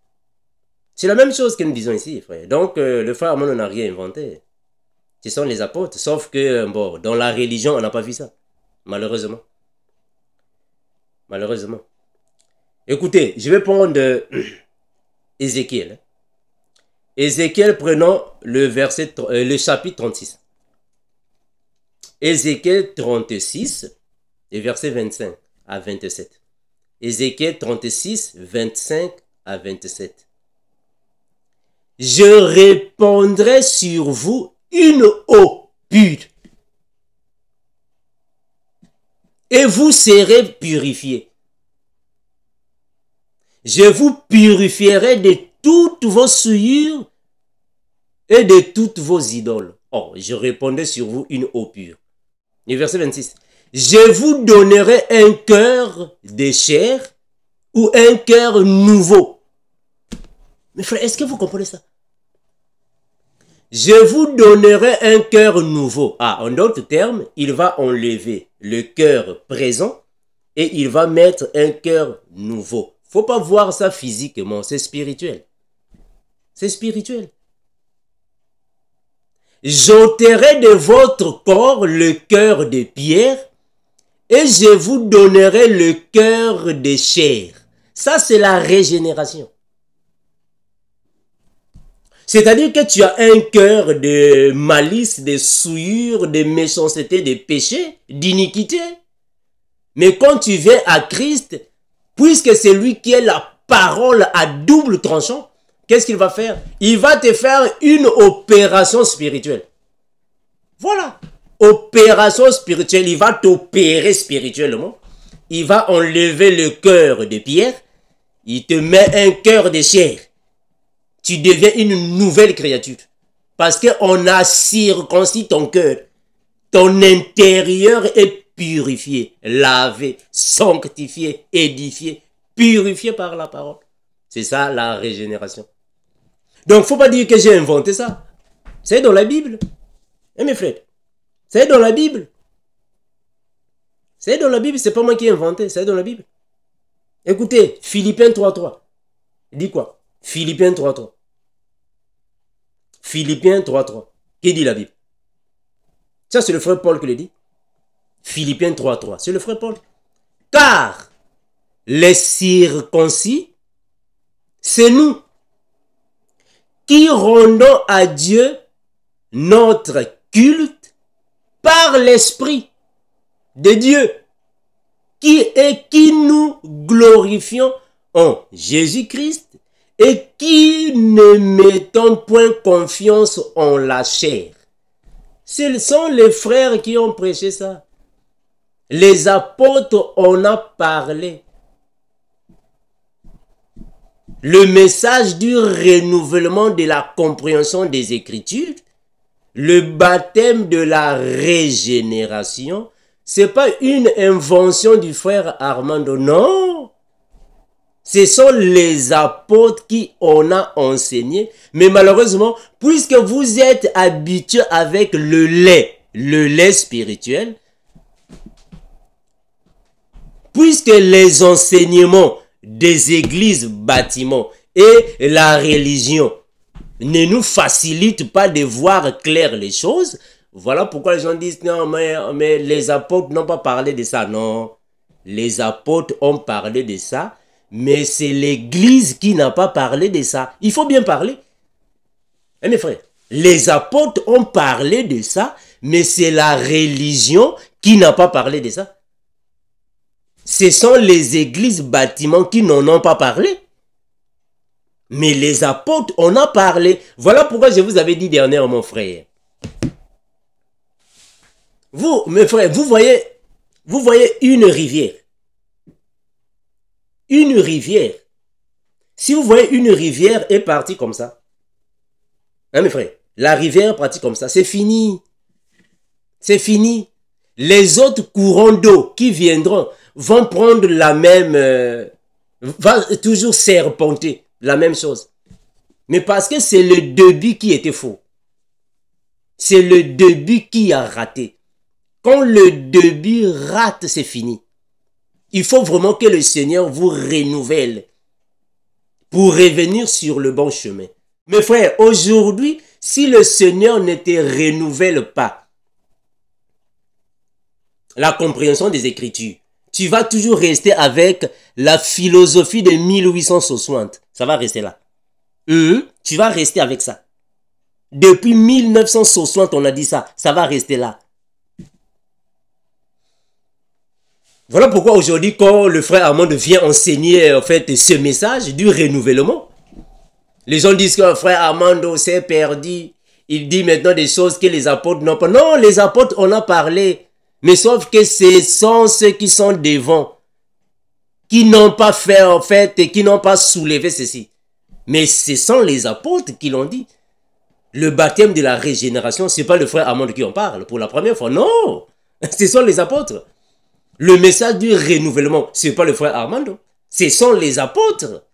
C'est la même chose que nous disons ici, frère. Donc, euh, le frère on n'a rien inventé. Ce sont les apôtres. Sauf que, bon, dans la religion, on n'a pas vu ça. Malheureusement. Malheureusement. Écoutez, je vais prendre *clears throat* Ézéchiel. Hein. Ézéchiel, prenons le, verset, le chapitre 36. Ézéchiel 36, et versets 25 à 27. Ézéchiel 36, 25 à 27. Je répondrai sur vous une eau pure. Et vous serez purifiés. Je vous purifierai de toutes vos souillures et de toutes vos idoles. Oh, je répondrai sur vous une eau pure. Et verset 26 je vous donnerai un cœur de chair ou un cœur nouveau. Mais frères, est-ce que vous comprenez ça Je vous donnerai un cœur nouveau. Ah, en d'autres termes, il va enlever le cœur présent et il va mettre un cœur nouveau. Faut pas voir ça physiquement, c'est spirituel. C'est spirituel. J'ôterai de votre corps le cœur de pierre et je vous donnerai le cœur des chair. Ça, c'est la régénération. C'est-à-dire que tu as un cœur de malice, de souillure, de méchanceté, de péché, d'iniquité. Mais quand tu viens à Christ, puisque c'est lui qui est la parole à double tranchant, qu'est-ce qu'il va faire Il va te faire une opération spirituelle. Voilà opération spirituelle, il va t'opérer spirituellement. Il va enlever le cœur de pierre. Il te met un cœur de chair. Tu deviens une nouvelle créature. Parce qu'on a circoncis ton cœur. Ton intérieur est purifié, lavé, sanctifié, édifié, purifié par la parole. C'est ça la régénération. Donc, faut pas dire que j'ai inventé ça. C'est dans la Bible. Eh mes frères, c'est dans la Bible. C'est dans la Bible, c'est pas moi qui ai inventé, c'est dans la Bible. Écoutez, Philippiens 3.3. Dit quoi Philippiens 3.3. Philippiens 3.3. Qui dit la Bible Ça, c'est le frère Paul qui le dit. Philippiens 3.3. C'est le frère Paul. Car les circoncis, c'est nous qui rendons à Dieu notre culte par l'Esprit de Dieu qui est qui nous glorifions en Jésus-Christ et qui ne mettons point confiance en la chair. Ce sont les frères qui ont prêché ça. Les apôtres en ont parlé. Le message du renouvellement de la compréhension des Écritures le baptême de la régénération, c'est pas une invention du frère Armando, non. Ce sont les apôtres qui en a enseigné. Mais malheureusement, puisque vous êtes habitué avec le lait, le lait spirituel, puisque les enseignements des églises, bâtiments et la religion ne nous facilite pas de voir clair les choses. Voilà pourquoi les gens disent, non, mais, mais les apôtres n'ont pas parlé de ça. Non, les apôtres ont parlé de ça, mais c'est l'Église qui n'a pas parlé de ça. Il faut bien parler. Eh, mes frères, les apôtres ont parlé de ça, mais c'est la religion qui n'a pas parlé de ça. Ce sont les églises bâtiments qui n'en ont pas parlé. Mais les apôtres, on a parlé. Voilà pourquoi je vous avais dit dernièrement, frère. Vous, mes frères, vous voyez, vous voyez une rivière. Une rivière. Si vous voyez une rivière est partie comme ça. Hein, mes frères? La rivière est partie comme ça. C'est fini. C'est fini. Les autres courants d'eau qui viendront vont prendre la même, euh, va toujours serpenter la même chose. Mais parce que c'est le début qui était faux. C'est le début qui a raté. Quand le début rate, c'est fini. Il faut vraiment que le Seigneur vous renouvelle pour revenir sur le bon chemin. Mes frères, aujourd'hui, si le Seigneur ne te renouvelle pas, la compréhension des Écritures, tu vas toujours rester avec la philosophie de 1860. Ça va rester là. Mmh. Tu vas rester avec ça. Depuis 1960, on a dit ça. Ça va rester là. Voilà pourquoi aujourd'hui, quand le frère Armando vient enseigner en fait ce message du renouvellement, les gens disent que le frère Armando s'est perdu. Il dit maintenant des choses que les apôtres n'ont pas. Non, les apôtres, on a parlé mais sauf que ce sont ceux qui sont devant, qui n'ont pas fait en fait et qui n'ont pas soulevé ceci. Mais ce sont les apôtres qui l'ont dit. Le baptême de la régénération, ce n'est pas le frère Armando qui en parle pour la première fois. Non, *laughs* ce sont les apôtres. Le message du renouvellement, ce n'est pas le frère Armando. Ce sont les apôtres.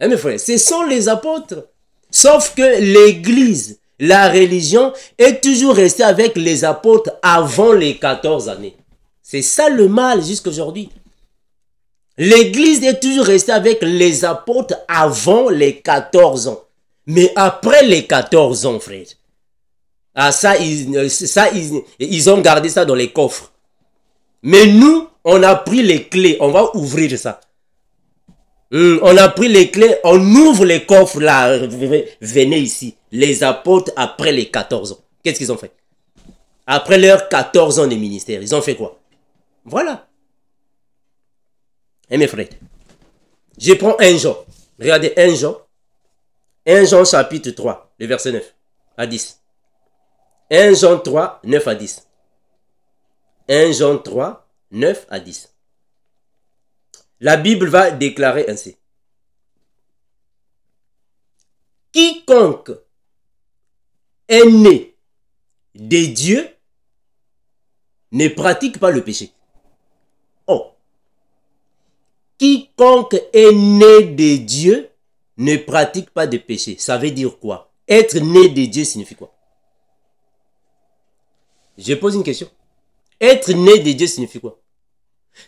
Hein, mes frères, ce sont les apôtres. Sauf que l'Église la religion est toujours restée avec les apôtres avant les 14 années. C'est ça le mal jusqu'à aujourd'hui. L'église est toujours restée avec les apôtres avant les 14 ans. Mais après les 14 ans, frère. Ah, ça, ils, ça ils, ont gardé ça dans les coffres. Mais nous, on a pris les clés. On va ouvrir ça. Euh, on a pris les clés. On ouvre les coffres là. Venez ici les apôtres après les 14 ans. Qu'est-ce qu'ils ont fait Après leurs 14 ans de ministère, ils ont fait quoi Voilà. Et eh, mes frères, je prends un Jean. Regardez un Jean. 1 Jean chapitre 3, le verset 9 à 10. 1 Jean 3, 9 à 10. 1 Jean 3, 9 à 10. La Bible va déclarer ainsi. Quiconque est né des dieux ne pratique pas le péché. Oh. Quiconque est né des dieux ne pratique pas de péché. Ça veut dire quoi Être né des dieux signifie quoi Je pose une question. Être né des dieux signifie quoi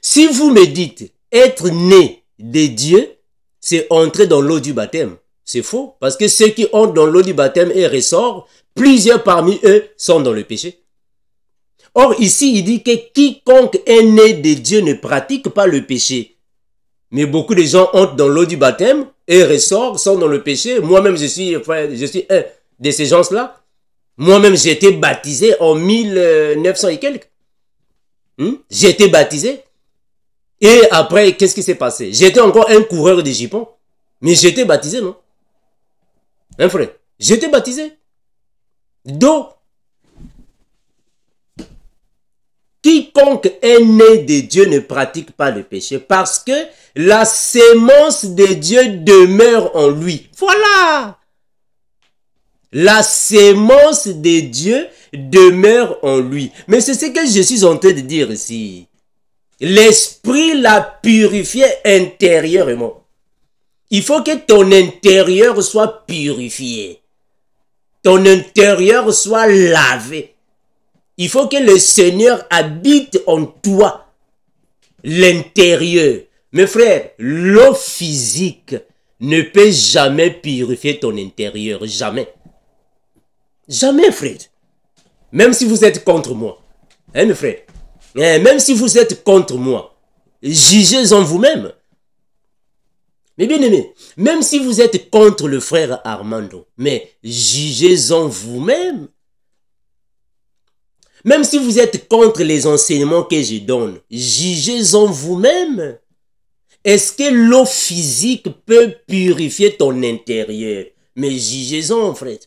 Si vous me dites être né des dieux, c'est entrer dans l'eau du baptême. C'est faux, parce que ceux qui entrent dans l'eau du baptême et ressortent, plusieurs parmi eux sont dans le péché. Or, ici, il dit que quiconque est né de Dieu ne pratique pas le péché. Mais beaucoup de gens entrent dans l'eau du baptême et ressortent, sont dans le péché. Moi-même, je suis, je suis un de ces gens-là. Moi-même, j'ai été baptisé en 1900 et quelques. J'étais hmm? J'ai été baptisé. Et après, qu'est-ce qui s'est passé J'étais encore un coureur de jupons. Mais j'étais baptisé, non un frère J'étais baptisé. Donc, quiconque est né de Dieu ne pratique pas le péché parce que la sémence de Dieu demeure en lui. Voilà. La sémence de Dieu demeure en lui. Mais c'est ce que je suis en train de dire ici. L'esprit l'a purifié intérieurement. Il faut que ton intérieur soit purifié. Ton intérieur soit lavé. Il faut que le Seigneur habite en toi l'intérieur. Mes frères, l'eau physique ne peut jamais purifier ton intérieur. Jamais. Jamais, frère. Même si vous êtes contre moi. Hein, mes frères. Hein, même si vous êtes contre moi. Jugez en vous-même. Mais bien aimé, même si vous êtes contre le frère Armando, mais jugez-en vous-même. Même si vous êtes contre les enseignements que je donne, jugez-en vous-même. Est-ce que l'eau physique peut purifier ton intérieur Mais jugez-en frère.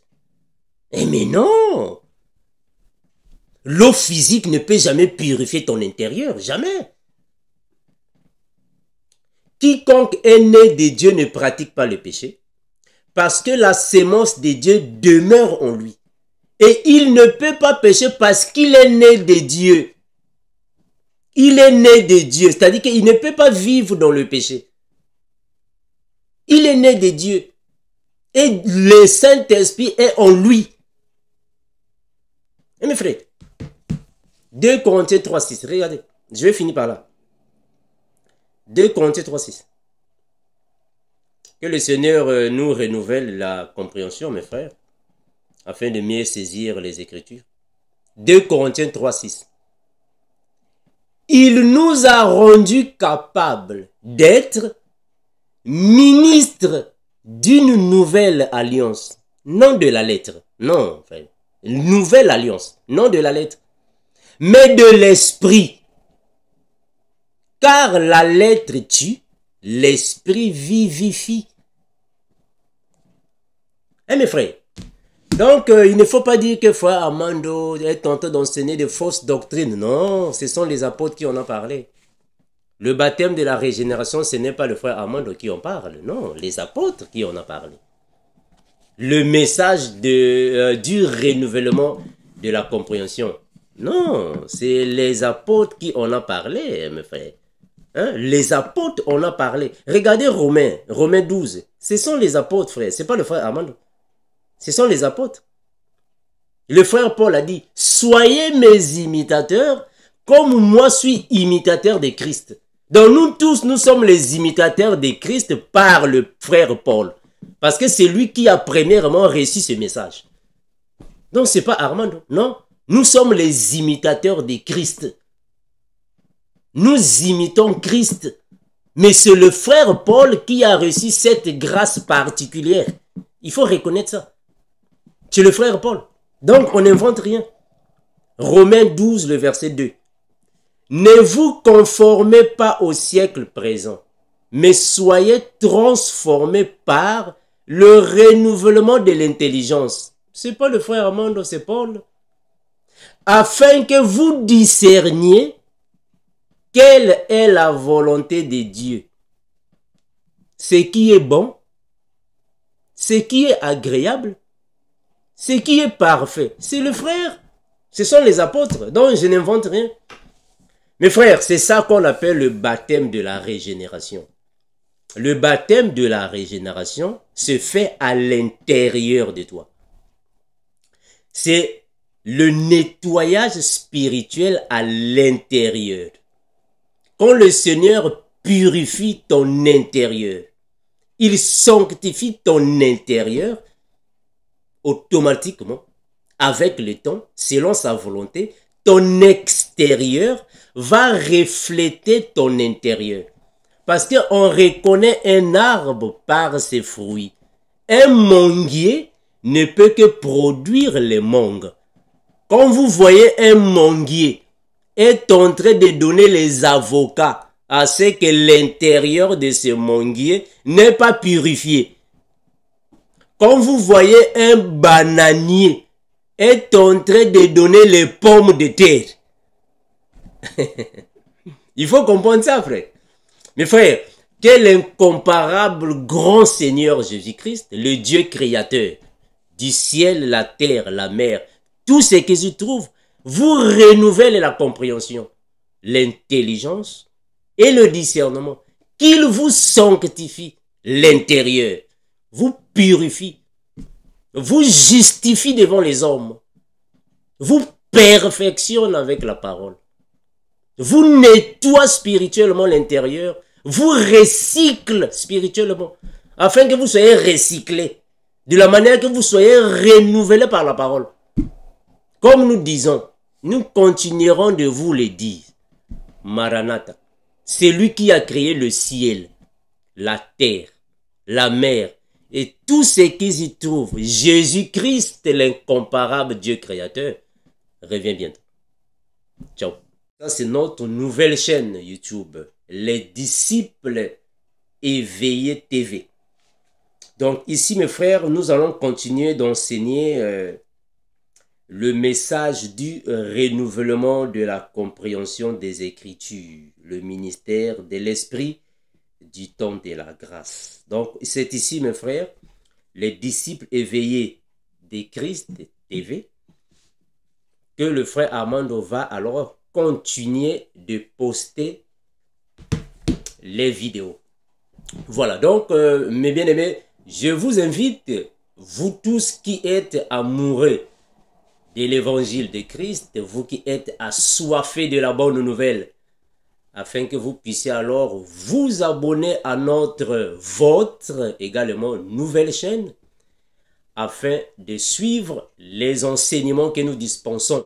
Eh mais non L'eau physique ne peut jamais purifier ton intérieur, jamais. Quiconque est né de Dieu ne pratique pas le péché, parce que la sémence de Dieu demeure en lui. Et il ne peut pas pécher parce qu'il est né de Dieu. Il est né de Dieu, c'est-à-dire qu'il ne peut pas vivre dans le péché. Il est né de Dieu. Et le Saint-Esprit est en lui. Et hein, mes frères, 2 Corinthiens 3, 6, regardez, je vais finir par là. 2 Corinthiens 3.6. Que le Seigneur euh, nous renouvelle la compréhension, mes frères, afin de mieux saisir les Écritures. 2 Corinthiens 3.6. Il nous a rendus capables d'être ministres d'une nouvelle alliance, non de la lettre, non, enfin, nouvelle alliance, non de la lettre, mais de l'esprit car la lettre tue, l'esprit vivifie. Eh mes frères, donc euh, il ne faut pas dire que frère Amando est tenté d'enseigner de fausses doctrines. Non, ce sont les apôtres qui en ont parlé. Le baptême de la régénération, ce n'est pas le frère Armando qui en parle. Non, les apôtres qui en ont parlé. Le message de, euh, du renouvellement de la compréhension. Non, c'est les apôtres qui en ont parlé, mes frères. Hein? Les apôtres, on a parlé. Regardez Romain, Romain 12. Ce sont les apôtres, frère. Ce n'est pas le frère Armando. Ce sont les apôtres. Le frère Paul a dit, soyez mes imitateurs comme moi suis imitateur de Christ. Donc nous tous, nous sommes les imitateurs de Christ par le frère Paul. Parce que c'est lui qui a premièrement reçu ce message. Donc ce n'est pas Armando, non. Nous sommes les imitateurs de Christ. Nous imitons Christ. Mais c'est le frère Paul qui a reçu cette grâce particulière. Il faut reconnaître ça. C'est le frère Paul. Donc on n'invente rien. Romains 12, le verset 2. Ne vous conformez pas au siècle présent, mais soyez transformés par le renouvellement de l'intelligence. C'est pas le frère Amando, c'est Paul. Afin que vous discerniez quelle est la volonté de Dieu Ce qui est bon, ce qui est agréable, ce qui est parfait, c'est le frère. Ce sont les apôtres, donc je n'invente rien. Mes frères, c'est ça qu'on appelle le baptême de la régénération. Le baptême de la régénération se fait à l'intérieur de toi. C'est le nettoyage spirituel à l'intérieur. Quand le Seigneur purifie ton intérieur, il sanctifie ton intérieur automatiquement, avec le temps, selon sa volonté, ton extérieur va refléter ton intérieur. Parce qu'on reconnaît un arbre par ses fruits. Un manguier ne peut que produire les mangues. Quand vous voyez un manguier est en train de donner les avocats à ce que l'intérieur de ce manguier n'est pas purifié. Quand vous voyez un bananier est en train de donner les pommes de terre. *laughs* Il faut comprendre ça, frère. Mes frères, quel incomparable grand Seigneur Jésus-Christ, le Dieu créateur du ciel, la terre, la mer, tout ce qui se trouve vous renouvelle la compréhension, l'intelligence et le discernement, qu'il vous sanctifie l'intérieur, vous purifie, vous justifie devant les hommes, vous perfectionne avec la parole, vous nettoie spirituellement l'intérieur, vous recycle spirituellement, afin que vous soyez recyclés, de la manière que vous soyez renouvelés par la parole. Comme nous disons, nous continuerons de vous le dire. Maranatha, lui qui a créé le ciel, la terre, la mer et tout ce qui y trouve, Jésus-Christ, l'incomparable Dieu créateur, revient bientôt. Ciao. Ça, c'est notre nouvelle chaîne YouTube, Les disciples éveillés TV. Donc ici, mes frères, nous allons continuer d'enseigner euh, le message du renouvellement de la compréhension des Écritures, le ministère de l'Esprit, du temps de la grâce. Donc, c'est ici, mes frères, les disciples éveillés des Christ TV, que le frère Armando va alors continuer de poster les vidéos. Voilà, donc, euh, mes bien-aimés, je vous invite, vous tous qui êtes amoureux de l'évangile de Christ, vous qui êtes assoiffés de la bonne nouvelle, afin que vous puissiez alors vous abonner à notre, votre également nouvelle chaîne, afin de suivre les enseignements que nous dispensons.